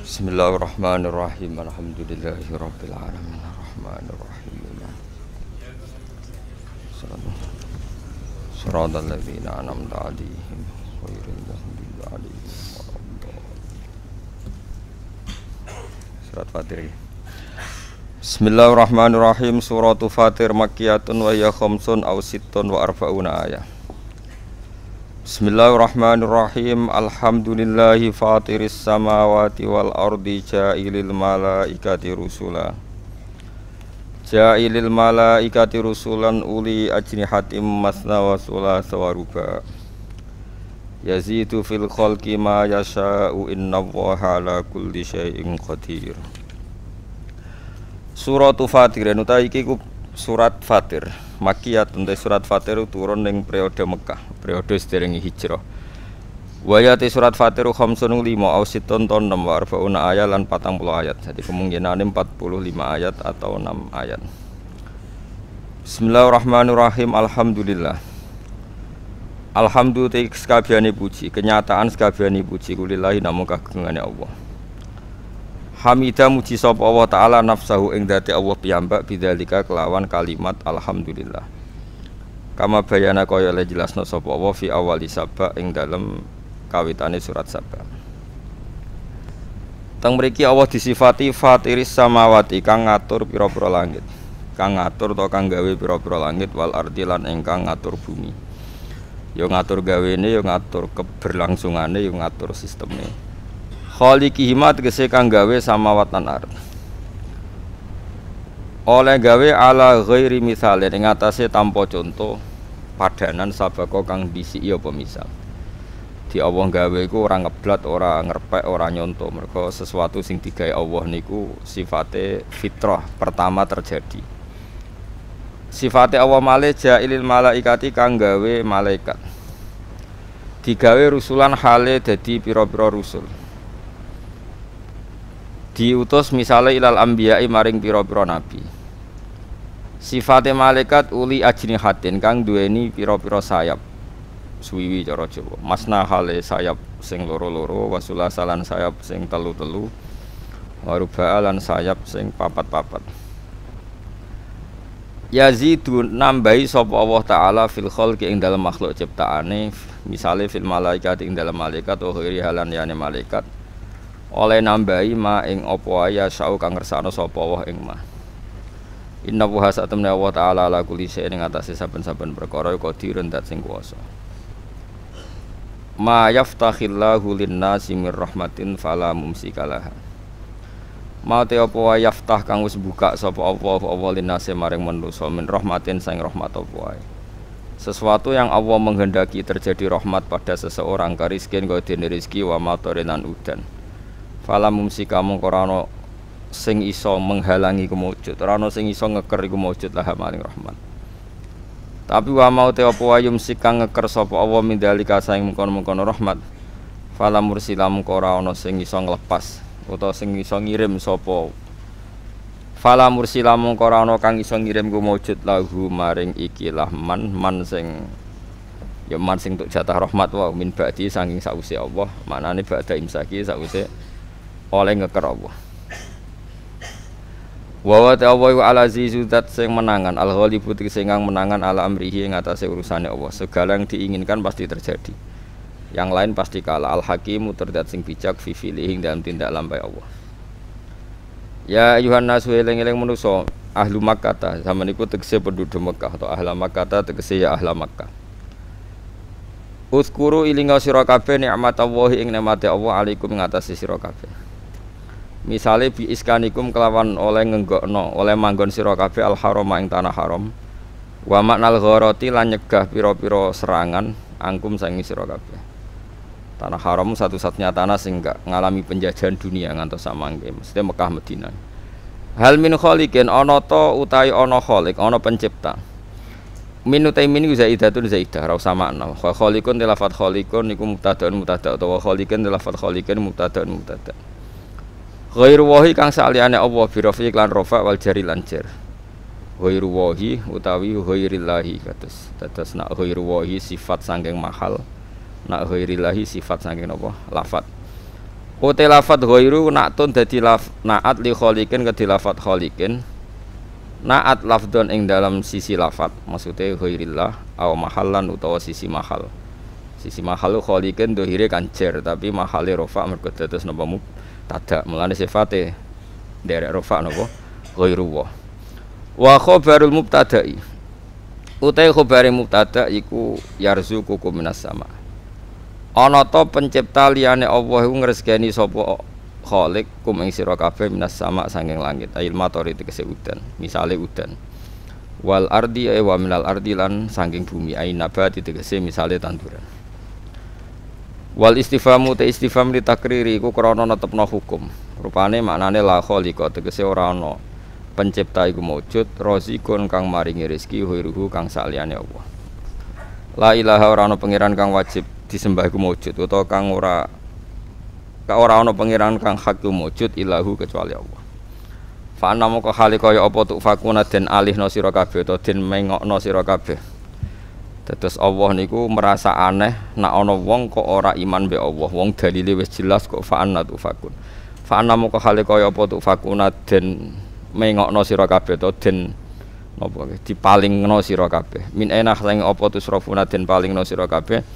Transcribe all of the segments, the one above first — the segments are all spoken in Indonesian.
Bismillahirrahmanirrahim. Alhamdulillahirabbil alamin. Arrahmanirrahim. صراط الذين أنعمت عليهم غير المغضوب عليهم Surat Fatir Bismillahirrahmanirrahim Suratu Fatir Makiyatun wa ya khamsun wa arfauna ayah Bismillahirrahmanirrahim Alhamdulillahi fatiris samawati wal ardi jailil malaikati rusula Jailil malaikati rusulan uli ajnihatim masna wa sulasa wa ruba Yazidu fil khalki ma yasha'u inna allaha ala kulli syai'in qadir Suratu Fatir Nuta iki surat Fatir. Makia tentang surat Fatir turun di periode Mekah, periode sederenge hijrah. Wayati surat Fatir khamsun lima ausiton ton enam wa ayat lan patang puluh ayat. Jadi kemungkinan 45 ayat atau enam ayat. Bismillahirrahmanirrahim. Alhamdulillah. Alhamdulillah sekabiani puji, kenyataan sekabiani puji Kulilahi namun kagungane Allah. Hamidah muji sapa Allah taala nafsahu ing dati Allah piyambak bidzalika kelawan kalimat alhamdulillah. Kama bayana kaya oleh jelasno sapa Allah fi awali sabak ing dalem kawitane surat sabak. Teng mriki Allah disifati fatiris samawati kang ngatur pira-pira langit. Kang ngatur to kang gawe pira-pira langit wal ardi lan ingkang ngatur bumi. Yo ngatur gawene, yo ngatur keberlangsungane, yo ngatur sistemnya khaliqihima tegese kang gawe samawat lan ard oleh gawe ala ghairi misale ing atase tanpa contoh padanan sabako kang disiki apa misal di Allah gawe iku ora ngeblat ora ngerpek ora nyonto mergo sesuatu sing digawe Allah niku sifate fitrah pertama terjadi sifate Allah male jailil malaikati kang gawe malaikat digawe rusulan hale dadi pira-pira rusul diutus misalnya ilal ambiyai maring piro-piro nabi sifate malaikat uli ajni hatin kang duweni piro-piro sayap suwiwi cara Jawa masna hale sayap sing loro-loro wasula salan sayap sing telu-telu waruba'a lan sayap sing papat-papat yazi yazidu nambahi sapa Allah taala fil khalqi ing dalam makhluk ciptaane misale fil malaikat ing dalam malaikat wa ghairi halan yani malaikat oleh nambahi ma ing opo ya sau kang ngersakno sapa wa ing ma Inna wa satamna wa ta'ala ala kulli syai'in ing atase saben-saben perkara qadirun dat sing kuwasa Ma yaftakhillahu lin-nasi min rahmatin fala mumsikalaha ma te opo wa yaftah kang wis buka sapa Allah apa lin-nasi maring manusa min rahmatin sang rahmat opo wae sesuatu yang Allah menghendaki terjadi rahmat pada seseorang kariskin godin rizki wa matorinan udan Fala mumsika mongko rano sing iso menghalangi iku maujud, rano sing iso ngeker iku maujud lah maring Rahman. Tapi wa mau te apa wayum sikang ngeker sapa Allah min dalika saing mengkon-mengkon rahmat. Fala mursila mongko ora sing iso nglepas utawa sing iso ngirim sapa Fala mursila mongko ora kang iso ngirim ku maujud lahu maring ikilah man man sing ya man sing tuk jatah rahmat wa min ba'di saking sause Allah. Manane ba'da imsaki sause oleh ngeker Allah Allah wa ala zizu dat sing menangan al putri singang menangan ala amrihi yang atase urusannya Allah. Segala yang diinginkan pasti terjadi. Yang lain pasti kalah. Al hakimu terdat sing bijak fi lihing dalam tindak lampai Allah. Ya Yuhanna nasu eling-eling menuso ahlu Makata zaman iku tegese penduduk Mekah atau ahla Makata tegese ya ahla Makkah. uskuru ilinga sirakabe ni'mat nikmat Allah ing nikmate Allah alaikum ngatasi sirakabe Misale bi iskanikum kelawan oleh ngenggokno, oleh manggon sira kabeh al haram ing tanah haram. Wa maknal gharati lan nyegah pira-pira serangan angkum sang sira kabeh. Tanah haram satu-satunya tanah sing ngalami penjajahan dunia ngantos samangke, mesti Mekah Madinah. Hal min khaliqin ana ta utahe ana khaliq, ana pencipta. minu taimin iku zaidatun zaidah ra usah makna khaliqun tilafat khaliqun ikum mubtada'un mubtada' utawa khaliqun tilafat khaliqun mubtada'un mubtada' Ghairu wahi kang saliyane Allah bi rafi lan rafa wal jari lan jar. Ghairu wahi utawi ghairillahi kados. Dados nak ghairu wahi sifat sangking mahal, nak ghairillahi sifat sangking apa? Lafat. Ote lafat ghairu nak tun dadi laf naat li khaliqin ke dilafat khaliqin. Naat lafdon ing dalam sisi lafat, maksudnya ghairillah au mahalan utawa sisi mahal. Sisi mahal khaliqin dohire kan jar, tapi mahale rafa mergo dados napa Tadak mulane sifate derek rofa napa ghairullah. Wa khabarul mubtada'i. Utai khabare mubtada iku ku minas sama. Ana ta pencipta liyane Allah iku ngrezekani sapa khalik kum ing sira kabeh minas sama sanging langit ail matori tegese udan misale udan wal ardi eh, wa minal ardi lan sanging bumi ain nabati tegese misale tanduran Wal istifamu te istifam li takriri iku krana netepno hukum. Rupane maknane la khaliqa tegese ora ana pencipta iku maujud, razikun kang maringi rezeki huiruhu kang saliyane Allah. La ilaha ora ana pangeran kang wajib disembah iku maujud utawa kang ora ka ora ana pangeran kang hak iku ilahu kecuali Allah. Fa namo ka khaliqa ya apa tu fakuna den alihno sira kabeh utawa den mengokno sira kabeh. Terus Allah niku merasa aneh nak ana wong kok ora iman be Allah. Wong dalile wis jelas kok fa'anna tu fakun. Fa'anna moko hale kaya apa tu fakuna den mengokno sira kabeh to den napa dipalingno sira kabeh. Min enak sing apa tu srafuna den palingno sira kabeh.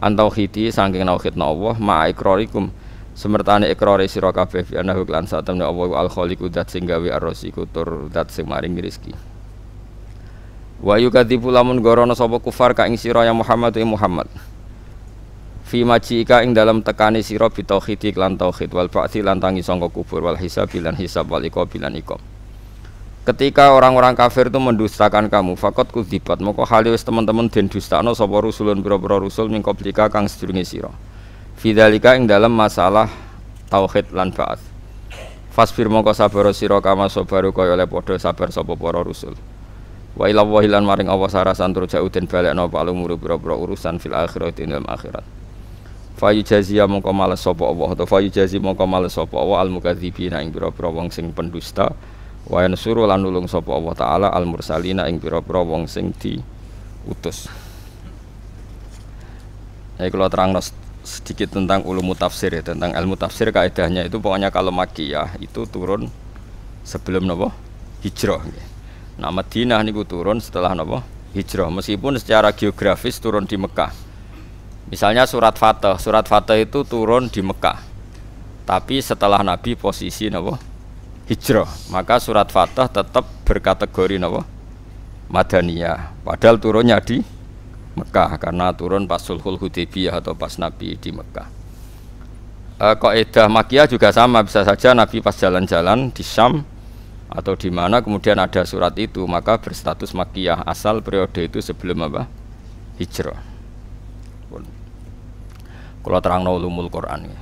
Antau khiti saking nauhidna Allah ma ikrarikum. Semertane ikrare sira kabeh bi annahu lan satamne Allah al khaliqu dat sing gawe ar-rasiku tur dat sing maring rezeki. Wa yukadzibu lamun gorono sapa kufar ka ing sira ya Muhammad ya Muhammad. Fi majiika ing dalam tekani sira bitauhid lan tauhid wal ba'tsi lan tangi sangka kubur wal hisab lan hisab wal iqab lan iqab. Ketika orang-orang kafir itu mendustakan kamu, fakot kudibat, moko halius teman-teman den dustakno sapa rusulun pira-pira rusul mingko kang sedurunge sira. Fidalika ing dalam masalah tauhid lan ba'ats. Fasfir moko sabar sira kama sabaru kaya oleh padha sabar sapa para rusul. Wa ila wa hilan maring Allah sarasan turja udin den balik no palu muru pira-pira urusan fil akhirat ing dalam akhirat. Fa yujazia mongko males sapa Allah atau fa yujazi mongko males sapa Allah al mukadzibina ing pira-pira wong sing pendusta wa yansuru lan nulung sapa Allah taala al mursalina ing pira-pira wong sing diutus. Ya kalau terang sedikit tentang ulumut tafsir ya, tentang ilmu tafsir kaidahnya itu pokoknya kalau makiyah itu turun sebelum nopo hijrah. Ya. Nah Madinah niku turun setelah nopo Hijrah. Meskipun secara geografis turun di Mekah. Misalnya surat Fatah, surat Fatah itu turun di Mekah. Tapi setelah Nabi posisi nopo Hijrah. Maka surat Fatah tetap berkategori nopo Madaniyah. Padahal turunnya di Mekah karena turun pas Sulhul Hudaybiyah atau pas Nabi di Mekah e, eh, Koedah Makiyah juga sama bisa saja Nabi pas jalan-jalan di Syam atau di mana kemudian ada surat itu maka berstatus makiyah asal periode itu sebelum apa hijrah kalau terang ulumul Quran ya.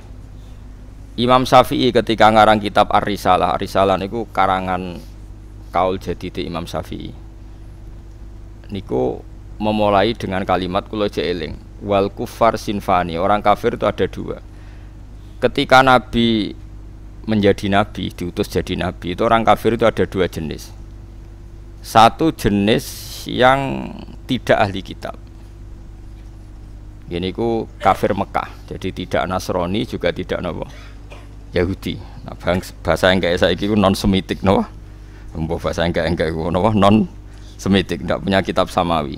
Imam Syafi'i ketika ngarang kitab Ar-Risalah Ar-Risalah karangan kaul jadi di Imam Syafi'i niku memulai dengan kalimat kula jeeling wal kufar sinfani orang kafir itu ada dua ketika Nabi menjadi nabi, diutus jadi nabi itu orang kafir itu ada dua jenis. Satu jenis yang tidak ahli kitab. Ini ku kafir Mekah, jadi tidak Nasrani juga tidak nopo Yahudi. Nah, bahasa yang kayak saya itu non semitik nopo. bahasa yang kayak enggak nopo non semitik, tidak punya kitab samawi.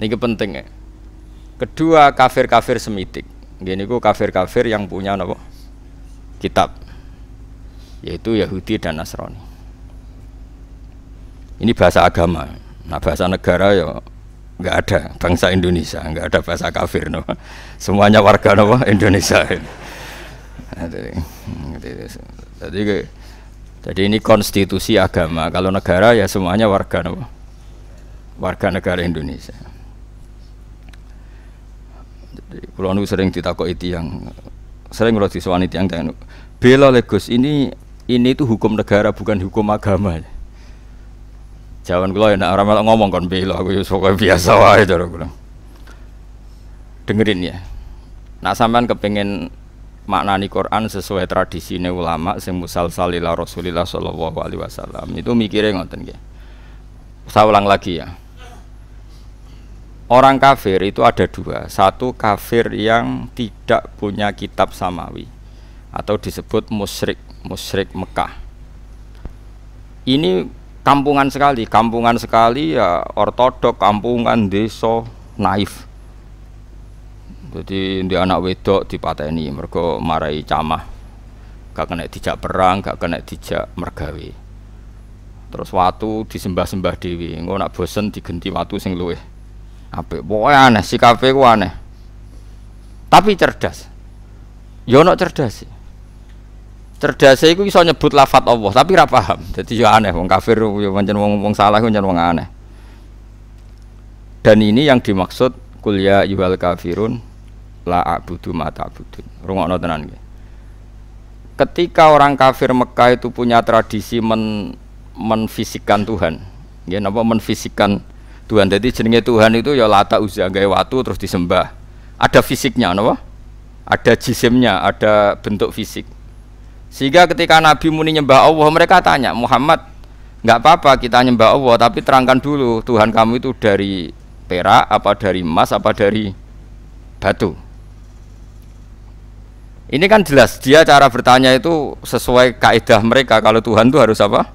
Ini penting Kedua kafir-kafir semitik. ini ku kafir-kafir yang punya nopo kitab yaitu Yahudi dan Nasrani. Ini bahasa agama. Nah bahasa negara ya nggak ada bangsa Indonesia, nggak ada bahasa kafir, no. semuanya warga no, Indonesia. Jadi, jadi ini konstitusi agama. Kalau negara ya semuanya warga no, warga negara Indonesia. Jadi, kalau sering ditakuti yang sering kalau disuani tiang tiang dibela oleh Gus ini ini itu hukum negara bukan hukum agama jawan kula ya orang malah ngomong kan bela aku suka ya biasa wae cara kula dengerin ya nak sampean makna maknani Quran sesuai tradisi ulama sing musalsal ila Rasulillah sallallahu alaihi wasallam itu mikirnya ngoten nggih saya ulang lagi ya orang kafir itu ada dua satu kafir yang tidak punya kitab samawi atau disebut musyrik musyrik Mekah ini kampungan sekali kampungan sekali ya ortodok kampungan desa naif jadi di anak wedok di ini mereka marai camah gak kena dijak perang gak kena dijak mergawi terus waktu disembah-sembah dewi engko nak bosen diganti waktu sing luwe ape boleh aneh sikape aneh tapi cerdas yono ya, cerdas sih cerdasnya itu bisa nyebut lafadz Allah tapi ra paham jadi ya aneh wong kafir ya wong wong salah wong wong aneh dan ini yang dimaksud kuliah ya ibal kafirun la abudu ma ta'budun no tenan ketika orang kafir Mekah itu punya tradisi men menfisikkan Tuhan ya napa menfisikkan Tuhan jadi jenenge Tuhan itu ya lata uzia gawe watu terus disembah ada fisiknya napa ada jisimnya ada bentuk fisik sehingga ketika Nabi muni nyembah Allah, mereka tanya, Muhammad, nggak apa-apa kita nyembah Allah, tapi terangkan dulu Tuhan kamu itu dari perak, apa dari emas, apa dari batu. Ini kan jelas dia cara bertanya itu sesuai kaidah mereka kalau Tuhan itu harus apa?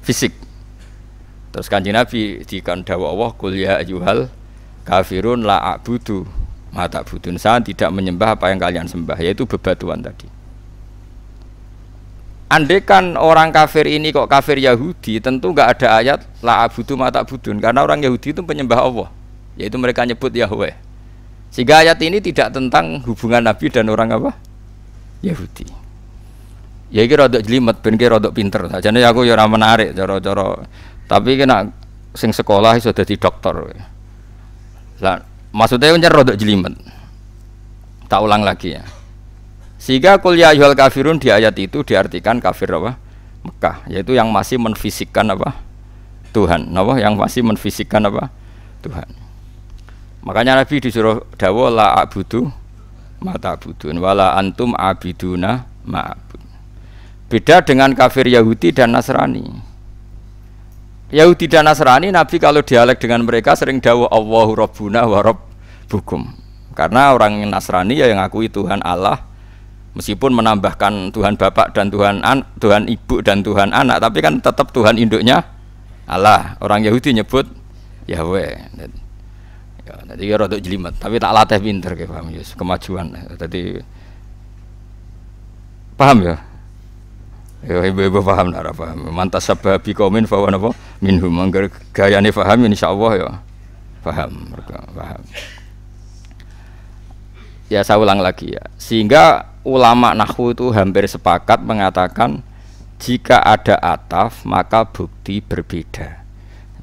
Fisik. Terus kanji Nabi dikan dawa Allah kuliah ya kafirun la mata budun saya tidak menyembah apa yang kalian sembah yaitu bebatuan tadi. Andekan orang kafir ini kok kafir Yahudi, tentu nggak ada ayat la abudu mata budun karena orang Yahudi itu penyembah Allah, yaitu mereka nyebut Yahweh. Sehingga ayat ini tidak tentang hubungan Nabi dan orang apa? Yahudi. Ya iki rodok jelimet ben ki rodok pinter. Sajane aku ya ora menarik cara-cara tapi kena sing sekolah iso dadi dokter. Lah maksudnya ini rodok jelimet. Tak ulang lagi ya. Sehingga kuliah ya yuhal kafirun di ayat itu diartikan kafir apa? Mekah, yaitu yang masih menfisikkan apa? Tuhan. Apa? Yang masih menfisikkan apa? Tuhan. Makanya Nabi disuruh dawa la abudu mata abudun wala antum abiduna ma'abud. Beda dengan kafir Yahudi dan Nasrani. Yahudi dan Nasrani Nabi kalau dialek dengan mereka sering dakwah Allahu Rabbuna wa Rabbukum. Karena orang Nasrani ya yang ngakui Tuhan Allah meskipun menambahkan Tuhan Bapak dan Tuhan An Tuhan Ibu dan Tuhan Anak tapi kan tetap Tuhan induknya Allah orang Yahudi nyebut Yahweh ya, jadi ya rotok jelimet tapi tak latih pinter ke paham ya kemajuan tadi paham ya Ya ibu-ibu paham nara paham. Mantas sabah bikomin fawa napa minhum gaya nih paham Allah ya. Paham mereka paham ya saya ulang lagi ya sehingga ulama nahu itu hampir sepakat mengatakan jika ada ataf maka bukti berbeda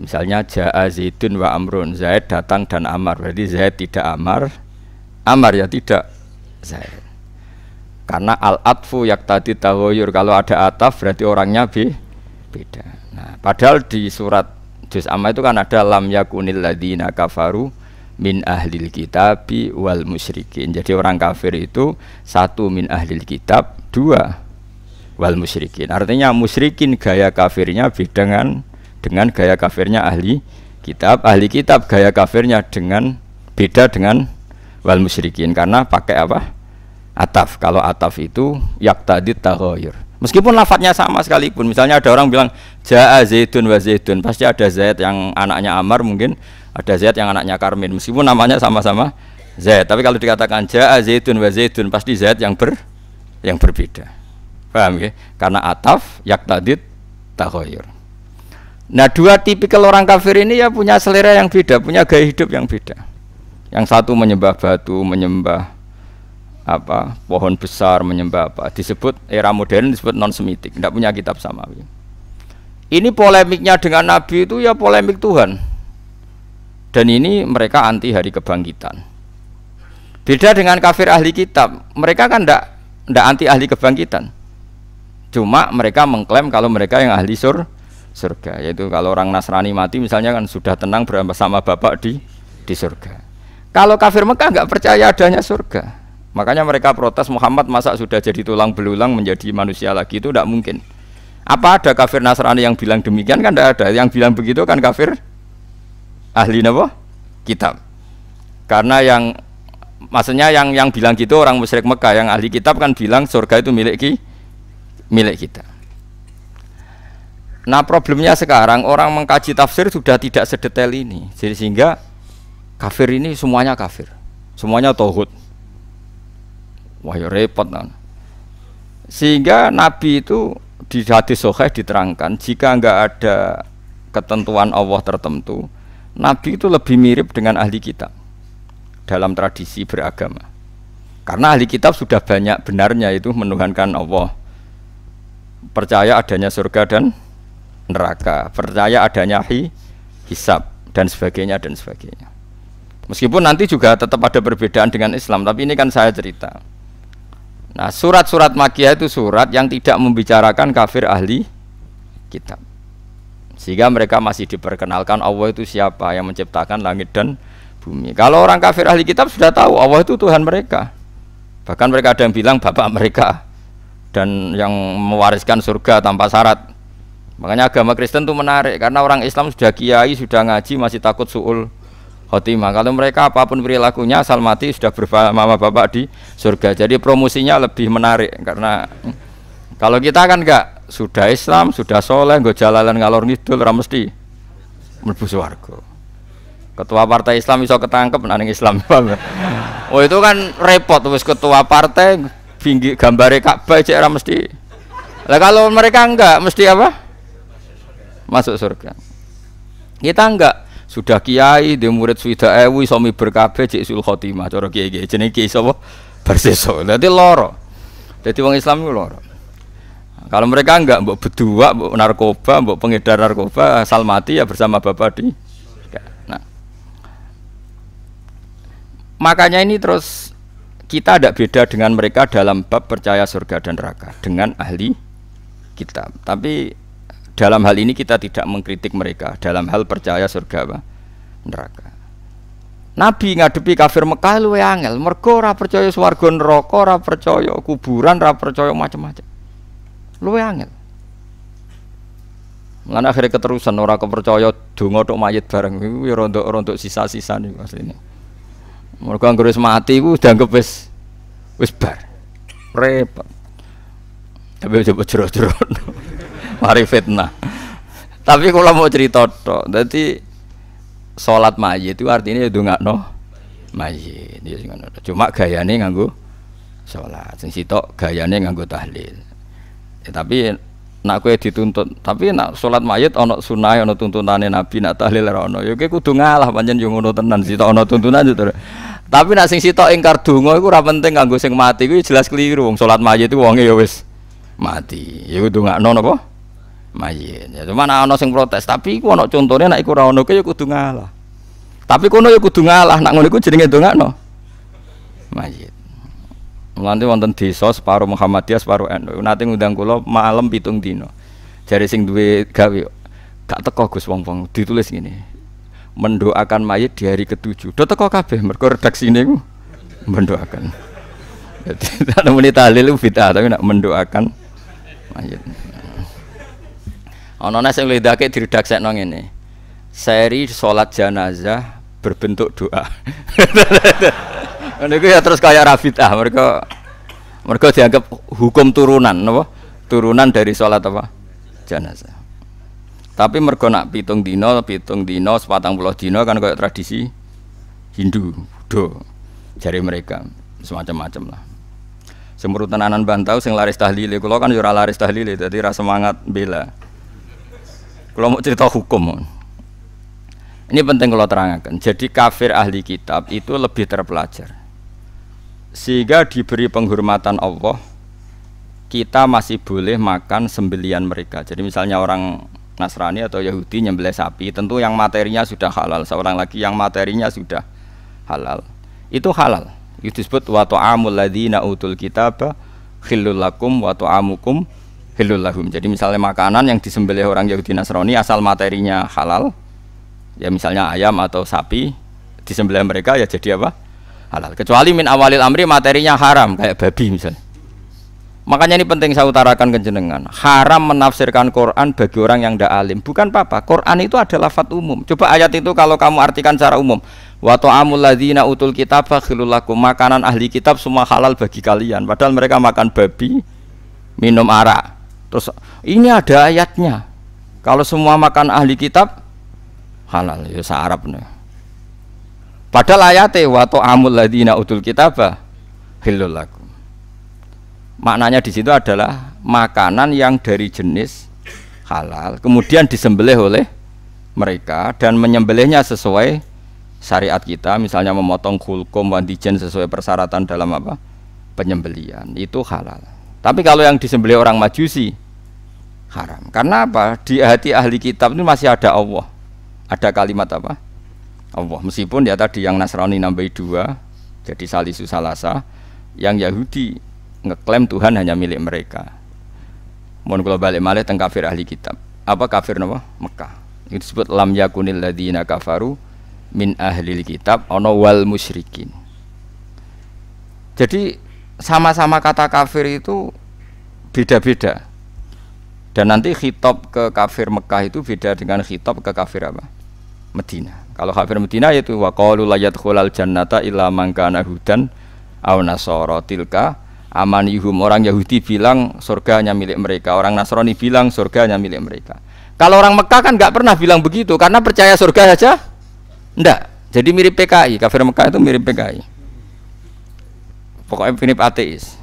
misalnya ja'a zaidun wa amrun zaid datang dan amar berarti zaid tidak amar amar ya tidak zaid karena al atfu tadi tahoyur kalau ada ataf berarti orangnya be beda nah padahal di surat juz amma itu kan ada lam yakunil ladina kafaru min ahlil kitabi wal musyrikin. Jadi orang kafir itu satu min ahlil kitab, dua wal musyrikin. Artinya musyrikin gaya kafirnya beda dengan dengan gaya kafirnya ahli kitab. Ahli kitab gaya kafirnya dengan beda dengan wal musyrikin karena pakai apa? Ataf. Kalau ataf itu yaktadit tahoyur. Meskipun lafadznya sama sekalipun. Misalnya ada orang bilang Ja'a Zaidun wa Zaidun. Pasti ada Zaid yang anaknya Amar mungkin, ada Zaid yang anaknya Karmin. Meskipun namanya sama-sama Zaid, tapi kalau dikatakan Ja'a Zaidun wa Zaidun, pasti Zaid yang ber yang berbeda. Paham ya? Karena ataf yaktadid tahoyur. Nah, dua tipikal orang kafir ini ya punya selera yang beda, punya gaya hidup yang beda. Yang satu menyembah batu, menyembah apa pohon besar menyembah apa disebut era modern disebut non semitik tidak punya kitab samawi ini polemiknya dengan Nabi itu ya polemik Tuhan. Dan ini mereka anti hari kebangkitan. Beda dengan kafir ahli kitab, mereka kan tidak tidak anti ahli kebangkitan. Cuma mereka mengklaim kalau mereka yang ahli sur surga, yaitu kalau orang Nasrani mati misalnya kan sudah tenang bersama bapak di di surga. Kalau kafir Mekah nggak percaya adanya surga, makanya mereka protes Muhammad masa sudah jadi tulang belulang menjadi manusia lagi itu tidak mungkin. Apa ada kafir Nasrani yang bilang demikian kan tidak ada. Yang bilang begitu kan kafir ahli apa? Kitab. Karena yang maksudnya yang yang bilang gitu orang musyrik Mekah yang ahli kitab kan bilang surga itu milik ki, milik kita. Nah problemnya sekarang orang mengkaji tafsir sudah tidak sedetail ini. Jadi sehingga kafir ini semuanya kafir. Semuanya tohut. Wah ya repot kan. Sehingga Nabi itu di hadis soheh diterangkan jika nggak ada ketentuan Allah tertentu, Nabi itu lebih mirip dengan ahli kitab dalam tradisi beragama. Karena ahli kitab sudah banyak benarnya itu menuhankan Allah. Percaya adanya surga dan neraka, percaya adanya hi, hisab dan sebagainya dan sebagainya. Meskipun nanti juga tetap ada perbedaan dengan Islam, tapi ini kan saya cerita. Nah, surat-surat Makiyah itu surat yang tidak membicarakan kafir ahli kitab. Sehingga mereka masih diperkenalkan Allah itu siapa yang menciptakan langit dan bumi. Kalau orang kafir ahli kitab sudah tahu Allah itu Tuhan mereka. Bahkan mereka ada yang bilang bapak mereka dan yang mewariskan surga tanpa syarat. Makanya agama Kristen itu menarik karena orang Islam sudah kiai, sudah ngaji masih takut suul khotimah. Kalau mereka apapun perilakunya asal mati sudah bersama mama bapak di surga. Jadi promosinya lebih menarik karena hmm, kalau kita kan enggak sudah Islam, sudah soleh, enggak jalanan ngalor ngidul ora mesti mlebu Ketua partai Islam bisa ketangkep nanding Islam. oh itu kan repot wis ketua partai pinggir gambar Ka'bah cek mesti. Lah kalau mereka enggak mesti apa? Masuk surga. Kita enggak sudah kiai di murid swida ewi somi berkabeh cik sul khotimah cara kiai kiai jenis kiai sapa berseso. jadi loro. jadi orang Islam itu loro. Kalau mereka enggak mbok berdua, mbok narkoba, mbok pengedar narkoba, asal mati ya bersama bapak di. Nah. Makanya ini terus kita tidak beda dengan mereka dalam bab percaya surga dan neraka dengan ahli kitab. Tapi dalam hal ini kita tidak mengkritik mereka dalam hal percaya surga bang neraka. Nabi ngadepi kafir Mekah luwe angel, mergo ora percaya swarga neraka, ora percaya kuburan, ora percaya macam-macam. Luwe angel. Mulane akhirnya keterusan ora kepercaya donga tok mayit bareng iku ya rondo-rondo sisa-sisa niku asline. Mergo anggere wis mati iku dianggep wis wis bar. Repot. Tapi aja bocor-bocor. Mari fitnah. Tapi kalau mau cerita tok, dadi sholat mayit itu artinya itu ya nggak no mayit ya cuma gayane nganggu sholat sing sitok gayane nganggu tahlil ya, tapi nak kue dituntut tapi nak sholat mayit ono sunai ono tuntunan nabi nak tahlil ono ya kue kudu ngalah panjen yang ngono tenan sitok ono tuntunan itu tapi nak sing sitok ingkar dungo itu rapi penting nganggo sing mati itu jelas keliru sholat mayit itu wong ya wis mati ya kudu nggak no apa mayit. Ya cuma ana sing protes, tapi iku ana contone nek iku ora ono ya kudu ngalah. Tapi kono ya kudu ngalah, nek ngono iku jenenge dongakno. Mayit. Mulane wonten desa separuh Muhammadiyah separuh NU. Nanti ngundang kula malam pitung dino. Jari sing duwe gawe gak teko Gus wong-wong ditulis ngene. Mendoakan mayit di hari ketujuh. Do teko kabeh mergo redaksine ku mendoakan. Jadi tak nemeni tahlil tapi nak mendoakan mayit. Ana nek sing ngledake diredaksekno ngene. Seri salat jenazah berbentuk doa. Niku ya terus kaya rafidah mereka mereka dianggap hukum turunan apa? Turunan dari salat apa? Jenazah. Tapi mergo nak pitung dino, pitung dino, sepatang puluh dino kan kayak tradisi Hindu, Buddha, jari mereka semacam-macam lah. Semurut anan bantau sing laris tahlil, kalau kan jurah ya laris tahlil, jadi rasa semangat bela. Kalau mau cerita hukum, ini penting kalau terangkan. Jadi kafir ahli kitab itu lebih terpelajar, sehingga diberi penghormatan Allah. Kita masih boleh makan sembelian mereka. Jadi misalnya orang Nasrani atau Yahudi nyembelih sapi, tentu yang materinya sudah halal. Seorang lagi yang materinya sudah halal, itu halal. Itu disebut wa ta'amul ladzina utul kitab khillul lakum wa ta'amukum halal lahum. Jadi misalnya makanan yang disembelih orang Yahudi Nasrani asal materinya halal, ya misalnya ayam atau sapi disembelih mereka ya jadi apa? Halal. Kecuali min awalil amri materinya haram kayak babi misalnya. Makanya ini penting saya utarakan kejenengan. Haram menafsirkan Quran bagi orang yang tidak alim. Bukan apa-apa. Quran itu adalah lafat umum. Coba ayat itu kalau kamu artikan secara umum. Wa ta'amul ladzina utul kitab lakum. Makanan ahli kitab semua halal bagi kalian. Padahal mereka makan babi, minum arak. Terus ini ada ayatnya. Kalau semua makan ahli kitab halal ya Arab nih. Padahal ayatnya wa amul ladina utul kitabah hilulaku Maknanya di situ adalah makanan yang dari jenis halal kemudian disembelih oleh mereka dan menyembelihnya sesuai syariat kita misalnya memotong kulkum wandijen sesuai persyaratan dalam apa penyembelian itu halal tapi kalau yang disembelih orang Majusi haram. Karena apa? Di hati ahli kitab ini masih ada Allah. Ada kalimat apa? Allah. Meskipun ya tadi yang Nasrani nambah dua, jadi salisu salasa, yang Yahudi ngeklaim Tuhan hanya milik mereka. Mohon kalau balik malah tentang kafir ahli kitab. Apa kafir nama? Mekah. Itu disebut lam yakunil ladina kafaru min ahli kitab ono wal musyrikin. Jadi sama-sama kata kafir itu beda-beda dan nanti khitab ke kafir Mekah itu beda dengan khitab ke kafir apa Medina kalau kafir Medina yaitu waqalu layat khulal jannata illa mangkana hudan aw nasara tilka amanihum orang Yahudi bilang surga hanya milik mereka orang Nasrani bilang surga hanya milik mereka kalau orang Mekah kan nggak pernah bilang begitu karena percaya surga saja enggak jadi mirip PKI kafir Mekah itu mirip PKI pokoknya Finip ateis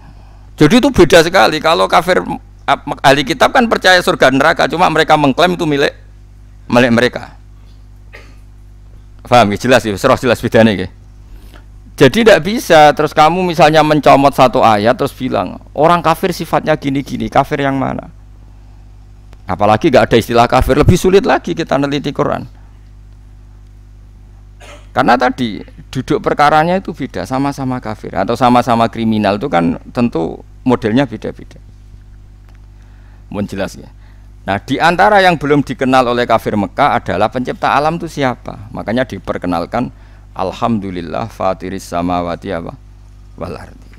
jadi itu beda sekali kalau kafir ahli kitab kan percaya surga neraka cuma mereka mengklaim itu milik milik mereka Faham? jelas ya serah jelas bedanya ya jadi tidak bisa terus kamu misalnya mencomot satu ayat terus bilang orang kafir sifatnya gini-gini kafir yang mana apalagi nggak ada istilah kafir lebih sulit lagi kita neliti Quran karena tadi duduk perkaranya itu beda, sama-sama kafir atau sama-sama kriminal itu kan tentu modelnya beda-beda. Mohon jelas ya. Nah, di antara yang belum dikenal oleh kafir Mekah adalah pencipta alam itu siapa. Makanya diperkenalkan alhamdulillah fatiris samawati apa? Walardi.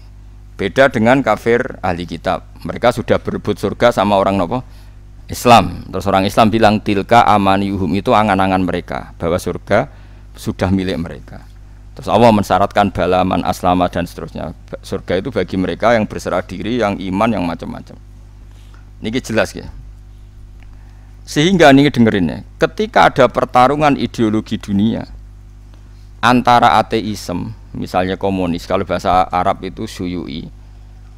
Beda dengan kafir ahli kitab. Mereka sudah berebut surga sama orang nopo? Islam. Terus orang Islam bilang tilka amani yuhum itu angan-angan mereka bahwa surga sudah milik mereka. Terus Allah mensyaratkan balaman aslama dan seterusnya. Surga itu bagi mereka yang berserah diri, yang iman, yang macam-macam. Ini jelas ya. Sehingga ini dengerin ya, ketika ada pertarungan ideologi dunia antara ateisme, misalnya komunis, kalau bahasa Arab itu syuyui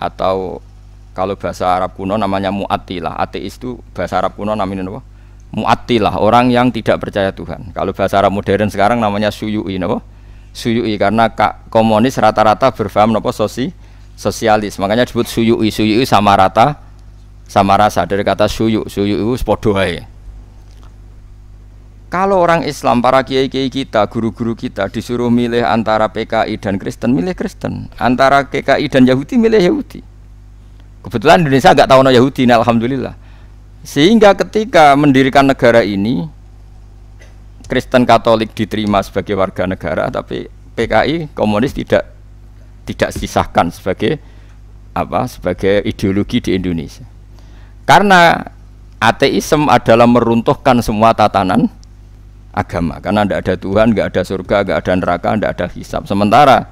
atau kalau bahasa Arab kuno namanya mu'atilah, ateis itu bahasa Arab kuno namanya apa? Muatilah orang yang tidak percaya Tuhan kalau bahasa Arab modern sekarang namanya suyui nopo suyui karena kak komunis rata-rata berfaham nopo sosi sosialis makanya disebut suyui suyui sama rata sama rasa dari kata suyu suyu itu spodohai. kalau orang Islam, para kiai-kiai kita, guru-guru kita disuruh milih antara PKI dan Kristen, milih Kristen. Antara PKI dan Yahudi, milih Yahudi. Kebetulan Indonesia agak tahu no Yahudi, nah, alhamdulillah. Sehingga ketika mendirikan negara ini Kristen Katolik diterima sebagai warga negara tapi PKI komunis tidak tidak sisahkan sebagai apa sebagai ideologi di Indonesia. Karena ateisme adalah meruntuhkan semua tatanan agama karena tidak ada Tuhan, tidak ada surga, tidak ada neraka, tidak ada hisab. Sementara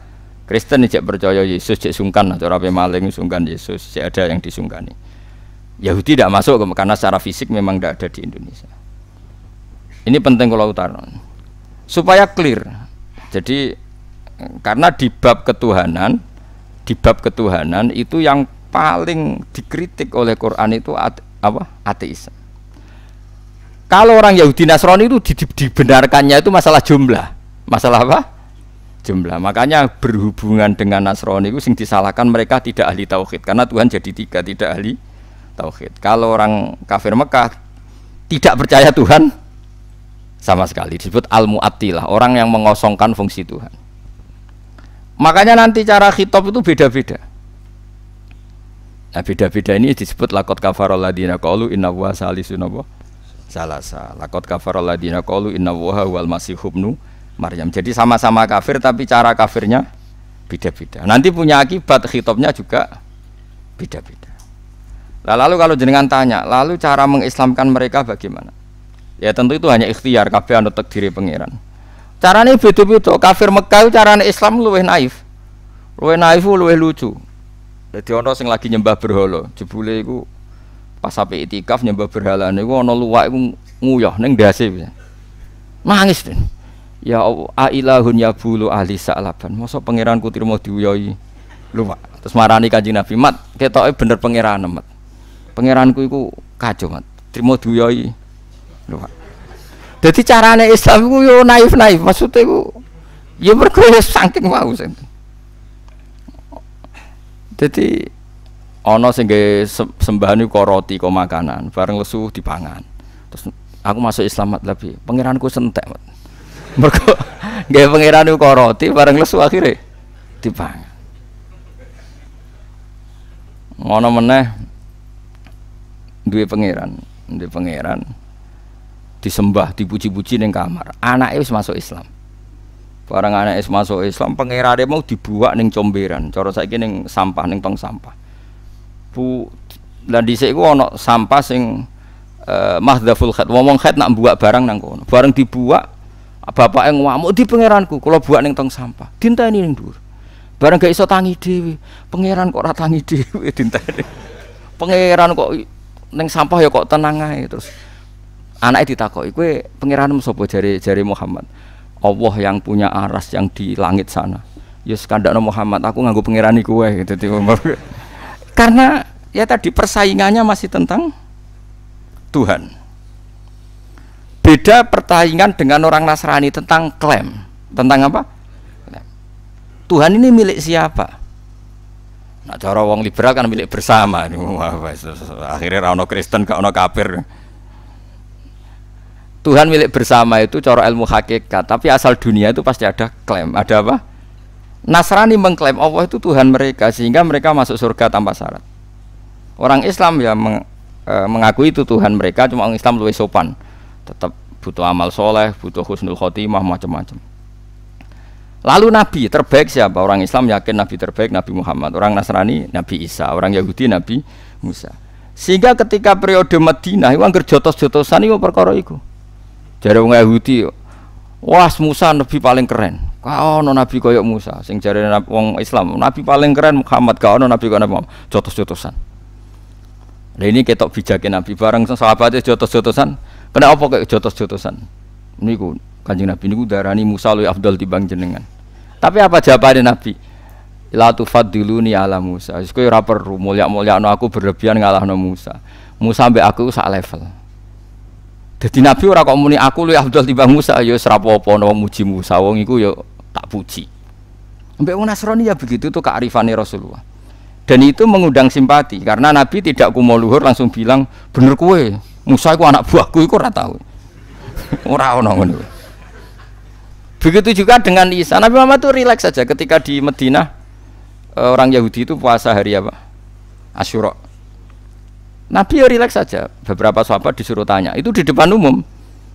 Kristen tidak percaya Yesus, tidak sungkan, rapi maling sungkan Yesus, tidak ada yang disungkani. Yahudi tidak masuk karena secara fisik memang tidak ada di Indonesia. Ini penting kalau utara supaya clear. Jadi karena di bab ketuhanan, di bab ketuhanan itu yang paling dikritik oleh Quran itu ate, apa? ateis. Kalau orang Yahudi Nasrani itu dibenarkannya itu masalah jumlah. Masalah apa? Jumlah. Makanya berhubungan dengan Nasrani itu sing disalahkan mereka tidak ahli tauhid karena Tuhan jadi tiga tidak ahli tauhid. Kalau orang kafir Mekah tidak percaya Tuhan sama sekali disebut al muatilah orang yang mengosongkan fungsi Tuhan. Makanya nanti cara khitab itu beda-beda. Nah, beda-beda ini disebut lakot kafaroladina ladina qalu inna wa salisuna salasa. Lakot kafaroladina ladina qalu inna wa wal masihubnu Maryam. Jadi sama-sama kafir tapi cara kafirnya beda-beda. Nanti punya akibat khitabnya juga beda-beda. Nah, lalu kalau jenengan tanya, lalu cara mengislamkan mereka bagaimana? Ya tentu itu hanya ikhtiar kafir anut takdiri pangeran. ini beda-beda. Kafir Mekah Cara Islam luwih naif. Luwih naif luwih lucu. Jadi orang yang lagi nyembah berhala, jebule itu pas sampai itikaf nyembah berhala gua ana luwak itu nguyah neng dasi, Nangis deh. Ya Allah, ya bulu ahli sa'laban. Masa kutir mau diuyai luwak. Terus marani Kanjeng Nabi, "Mat, ketoke bener pangeran, amat pangeranku itu kacau mat terima duyoi jadi carane Islam iku yo naif naif maksudnya itu yo mergo saking wau sing jadi ono sing sembahan iku roti kok makanan bareng lesu dipangan terus aku masuk Islam mat lebih pangeranku sentek mat mergo nggih pangeran iku roti bareng lesu akhirnya dipangan ngono meneh duwe pangeran, duwe pangeran disembah, dipuji-puji ning kamar. Anake wis masuk Islam. Barang anak wis masuk Islam, pangerane mau dibuak neng comberan, cara saiki neng sampah neng tong sampah. Bu lan dhisik ku ono sampah sing uh, eh, mahdaful khat. Wong khat nak buak barang nang kono. Barang dibuak bapake mau di pangeranku, kalau buat neng tong sampah. ini neng dur, Barang gak iso tangi dewi, Pangeran kok ratangi dewi, dhewe ini, Pangeran kok neng sampah ya kok tenang aja terus anaknya ditakoki kowe pangeranmu sapa jari jari Muhammad Allah yang punya aras yang di langit sana ya sekandakno Muhammad aku nganggu pangerani kowe gitu karena ya tadi persaingannya masih tentang Tuhan beda pertandingan dengan orang Nasrani tentang klaim tentang apa Tuhan ini milik siapa Nah cara wong liberal kan milik bersama. Akhirnya rano Kristen gak ono kafir. Tuhan milik bersama itu cara ilmu hakikat, tapi asal dunia itu pasti ada klaim. Ada apa? Nasrani mengklaim Allah itu Tuhan mereka sehingga mereka masuk surga tanpa syarat. Orang Islam ya meng, e, mengakui itu Tuhan mereka, cuma orang Islam lebih sopan, tetap butuh amal soleh, butuh husnul khotimah macam-macam. Lalu Nabi terbaik siapa? Orang Islam yakin Nabi terbaik Nabi Muhammad. Orang Nasrani Nabi Isa. Orang Yahudi Nabi Musa. Sehingga ketika periode Madinah, itu angker jotos-jotosan itu perkara itu. Jadi orang Yahudi, wah Musa Nabi paling keren. Kau no Nabi koyok Musa. Sing jadi orang Islam, Nabi paling keren Muhammad. Kau no Nabi koyok Muhammad. Jotos-jotosan. Nah ini ketok bijakin Nabi bareng sahabatnya jotos-jotosan. Kena opo kayak jotos-jotosan? Ini Kanjeng Nabi niku darani Musa luwih afdal timbang jenengan. Tapi apa jawabannya Nabi? La ni ala Musa. Wis kowe ora perlu mulya no aku berlebihan ngalahno Musa. Musa mbek aku usah level. Jadi Nabi ora kok muni aku luwih afdal timbang Musa ya wis ora apa-apa muji Musa wong iku ya tak puji. Mbak Nasrani ya begitu tuh kearifane Rasulullah. Dan itu mengundang simpati karena Nabi tidak kumo luhur langsung bilang bener kue Musa itu anak buahku itu ora tahu. ora ono Begitu juga dengan Isa. Nabi Muhammad itu rileks saja ketika di Madinah eh, orang Yahudi itu puasa hari apa? Asyura. Nabi ya rileks saja. Beberapa sahabat disuruh tanya. Itu di depan umum.